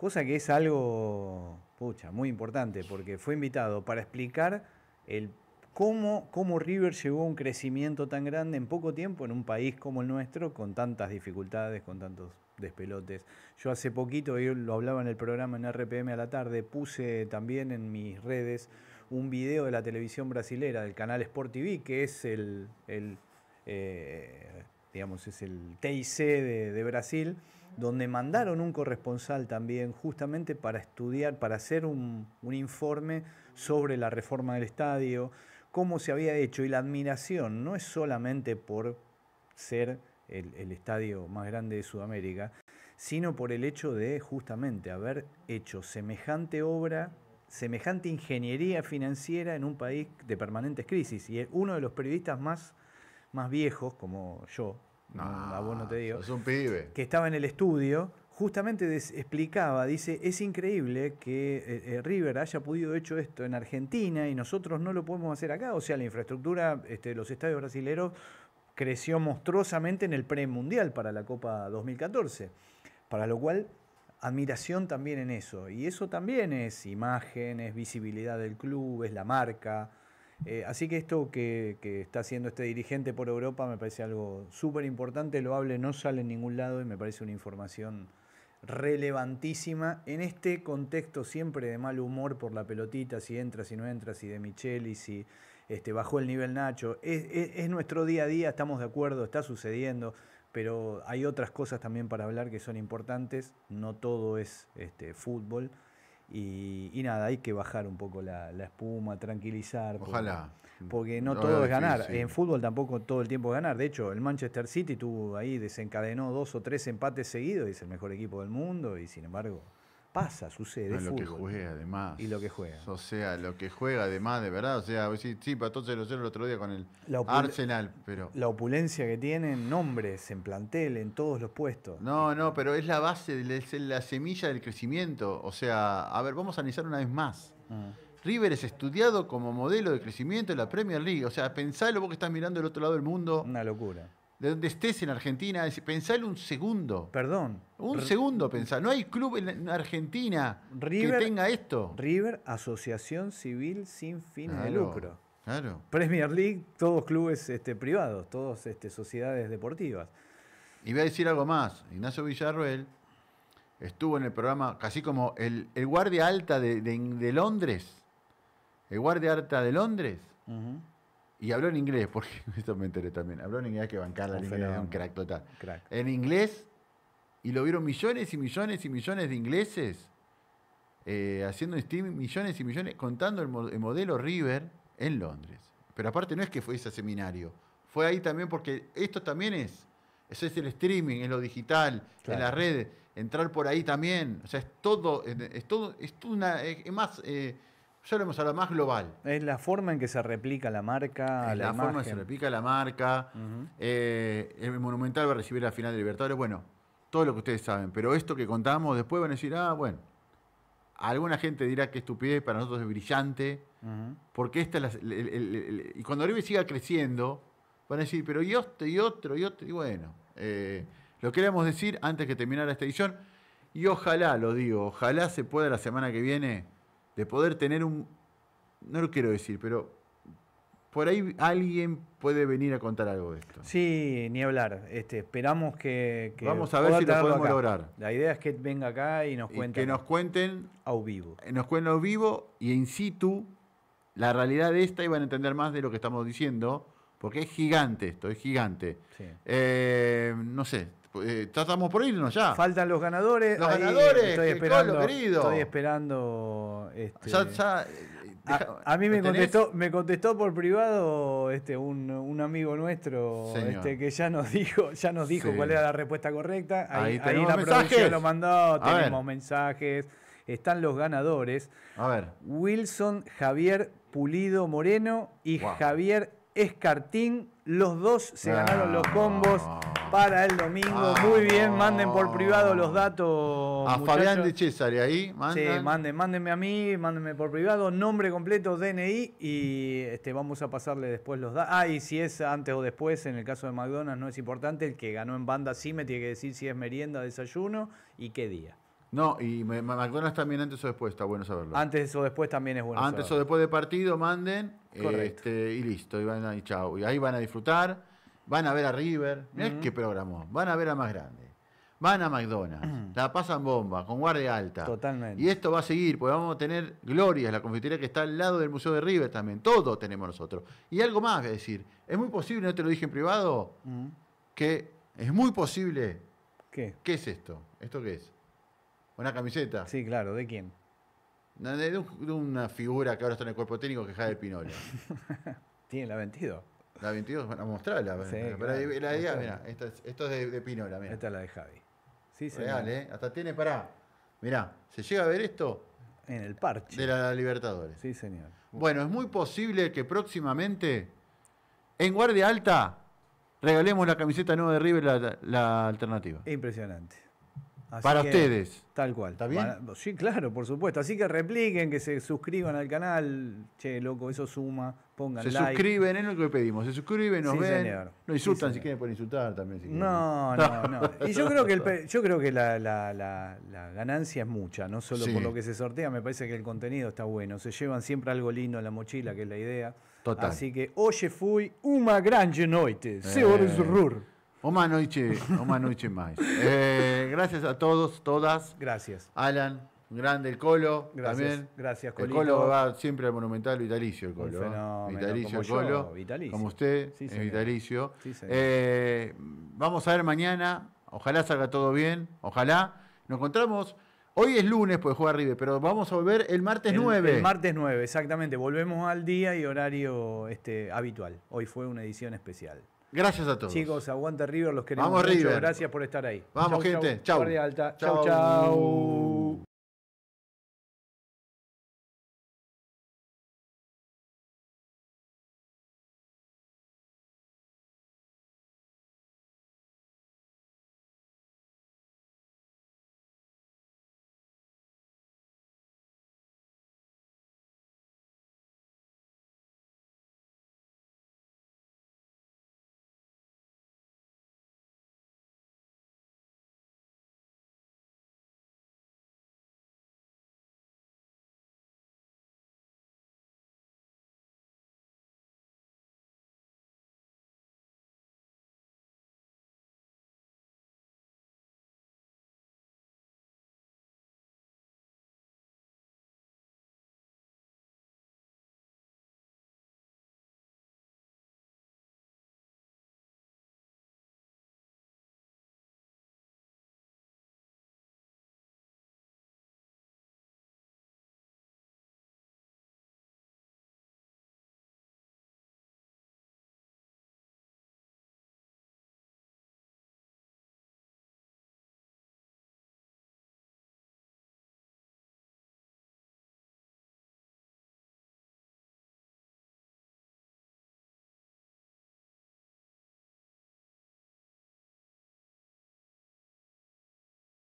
cosa que es algo, pucha, muy importante, porque fue invitado para explicar el cómo, River llegó a un crecimiento tan grande en poco tiempo en un país como el nuestro, con tantas dificultades, con tantos despelotes. Yo hace poquito, yo lo hablaba en el programa en RPM a la tarde, puse también en mis redes un video de la televisión brasilera, del canal Sport TV, que es el, eh, digamos, es el TIC de Brasil donde mandaron un corresponsal también justamente para estudiar, para hacer un, informe sobre la reforma del estadio, cómo se había hecho. Y la admiración no es solamente por ser el, estadio más grande de Sudamérica, sino por el hecho de justamente haber hecho semejante obra semejante ingeniería financiera en un país de permanentes crisis. Y uno de los periodistas más, más viejos, como yo, no, a ah, no te digo. Es un pibe. Que estaba en el estudio, justamente explicaba, dice, es increíble que eh, eh, River haya podido hecho esto en Argentina y nosotros no lo podemos hacer acá. O sea, la infraestructura de este, los estadios brasileros creció monstruosamente en el premundial para la Copa 2014. Para lo cual, admiración también en eso. Y eso también es imágenes, visibilidad del club, es la marca. Eh, así que esto que, está haciendo este dirigente por Europa me parece algo súper importante, lo hable, no sale en ningún lado y me parece una información relevantísima en este contexto siempre de mal humor por la pelotita, si entra, si no entra, si de y si este, bajó el nivel Nacho. Es, nuestro día a día, estamos de acuerdo, está sucediendo, pero hay otras cosas también para hablar que son importantes, no todo es este, fútbol. Y, nada, hay que bajar un poco la, espuma, tranquilizar. Ojalá. Porque, no, todo es ganar. En fútbol tampoco todo el tiempo es ganar. De hecho, el Manchester City tuvo ahí, desencadenó dos o tres empates seguidos y es el mejor equipo del mundo y sin embargo pasa, sucede. lo que juega, además. Y lo que juega. O sea, lo que juega, además, de verdad. O sea, sí, sí, pató 0 el otro día con el Arsenal, pero. La opulencia que tienen, nombres, en plantel, en todos los puestos. No, no, pero es la base, es la semilla del crecimiento. O sea, a ver, vamos a analizar una vez más. Ah. River es estudiado como modelo de crecimiento en la Premier League. O sea, pensalo vos que estás mirando el otro lado del mundo. Una locura de donde estés en Argentina, pensar un segundo. Perdón. Un segundo pensá. No hay club en Argentina que tenga esto. River, asociación civil sin fines de lucro. Claro. Premier League, todos clubes este, privados, todas este, sociedades deportivas. Y voy a decir algo más. Ignacio Villarroel estuvo en el programa, casi como el, guardia alta de, Londres. El guardia alta de Londres. Y habló en inglés, porque [laughs] eso me enteré también. Habló en inglés, hay que bancarla en inglés, un crack total. En inglés, y lo vieron millones y millones y millones de ingleses eh, haciendo streaming, millones y millones, contando el, modelo River en Londres. Pero aparte no es que fue ese seminario, fue ahí también porque esto también es, eso es el streaming, es lo digital, en las redes, entrar por ahí también, o sea, es todo, es, todo, es una, más... Eh, ya lo hemos hablado más global. Es la forma en que se replica la marca. Es la, forma en que se replica la marca. el eh, Monumental va a recibir la final de Libertadores. Bueno, todo lo que ustedes saben. Pero esto que contamos después van a decir, ah, bueno. Alguna gente dirá que estupidez, para nosotros es brillante. Porque esta es la. y cuando River siga creciendo, van a decir, pero y otro, este, y otro, y otro. Y bueno, eh, lo queremos decir antes que terminara esta edición. Y ojalá, lo digo, ojalá se pueda la semana que viene de poder tener un, no lo quiero decir, pero por ahí alguien puede venir a contar algo de esto. Sí, ni hablar. Este, esperamos que, Vamos a ver si lo podemos lograr. La idea es que venga acá y nos cuente que nos cuenten. A vivo. Eh, nos cuenten a vivo y in situ la realidad de esta y van a entender más de lo que estamos diciendo, porque es gigante esto, es gigante. Eh, no sé, tratamos pues, eh, por irnos ya. Faltan los ganadores. Los ganadores, estoy eh, esperando, Estoy esperando. Este, a, mí me contestó, me contestó por privado este, un, amigo nuestro este, que ya nos dijo, ya nos dijo cuál era la respuesta correcta. Ahí, la lo mandó, tenemos mensajes. Están los ganadores. A ver. Wilson Javier Pulido Moreno y Javier Escartín. Los dos se ganaron los ah. combos para el domingo. Muy bien, manden por privado los datos. A Fabián de Cesare ahí, manden. Sí, manden, mándenme a mí, mándenme por privado, nombre completo, DNI y este, vamos a pasarle después los datos. Ah, y si es antes o después, en el caso de McDonald's no es importante, el que ganó en banda sí me tiene que decir si es merienda, desayuno y qué día. No, y McDonald's también antes o después, está bueno saberlo. Antes o después también es bueno saberlo Antes o después de partido, manden. Este, y listo, y, van Y ahí van a disfrutar van a ver a River, mirá qué programó, van a ver a más grande, van a McDonald's, [clears throat] la pasan bomba, con guardia alta. Totalmente. Y esto va a seguir, porque vamos a tener Glorias, la confitería que está al lado del Museo de River también, todo tenemos nosotros. Y algo más, es decir, es muy posible, no te lo dije en privado, mm. que es muy posible. ¿Qué? ¿Qué es esto? ¿Esto qué es? ¿Una camiseta? Sí, claro, ¿de quién? De, una figura que ahora está en el cuerpo técnico que es Javier Pinola. [laughs] Tiene la 22. La 22, bueno, mostrala. mostrarla la, idea, mira, esto es, de, Pinola, mira. Esta es la de Javi. Sí, Real, eh. Hasta tiene, para Mirá, se llega a ver esto. En el parche. De la Libertadores. Sí, señor. Bueno, es muy posible que próximamente, en Guardia Alta, regalemos la camiseta nueva de River, la alternativa. Impresionante para ustedes. Tal cual. ¿Está bien? sí, claro, por supuesto. Así que repliquen, que se suscriban al canal. Che, loco, eso suma. Pongan se like. Se suscriben, es lo que pedimos. Se suscriben, nos ven. Nos insultan si quieren, pueden insultar también. no, no, no. [laughs] Y yo creo que, yo creo que la, ganancia es mucha, no solo por lo que se sortea. Me parece que el contenido está bueno. Se llevan siempre algo lindo en la mochila, que es la idea. Total. Así que, hoy fui una gran noite. Eh. Se rur. Oma noche, Oma noche más. Eh, gracias a todos, todas. Gracias. Alan, grande el Colo gracias, también. Gracias, El Colo va siempre al Monumental Vitalicio, el Colo. ¿eh? vitalicio, el Colo. Yo, Como usted, Vitalicio. Eh, vamos a ver mañana. Ojalá salga todo bien. Ojalá. Nos encontramos. Hoy es lunes, pues juega River, pero vamos a volver el martes 9. El martes 9, exactamente. Volvemos al día y horario este, habitual. Hoy fue una edición especial. Gracias a todos. Chicos, aguanta River, los queremos Vamos, mucho. Gracias por estar ahí. Vamos, gente. Chao. Alta. chau. chau.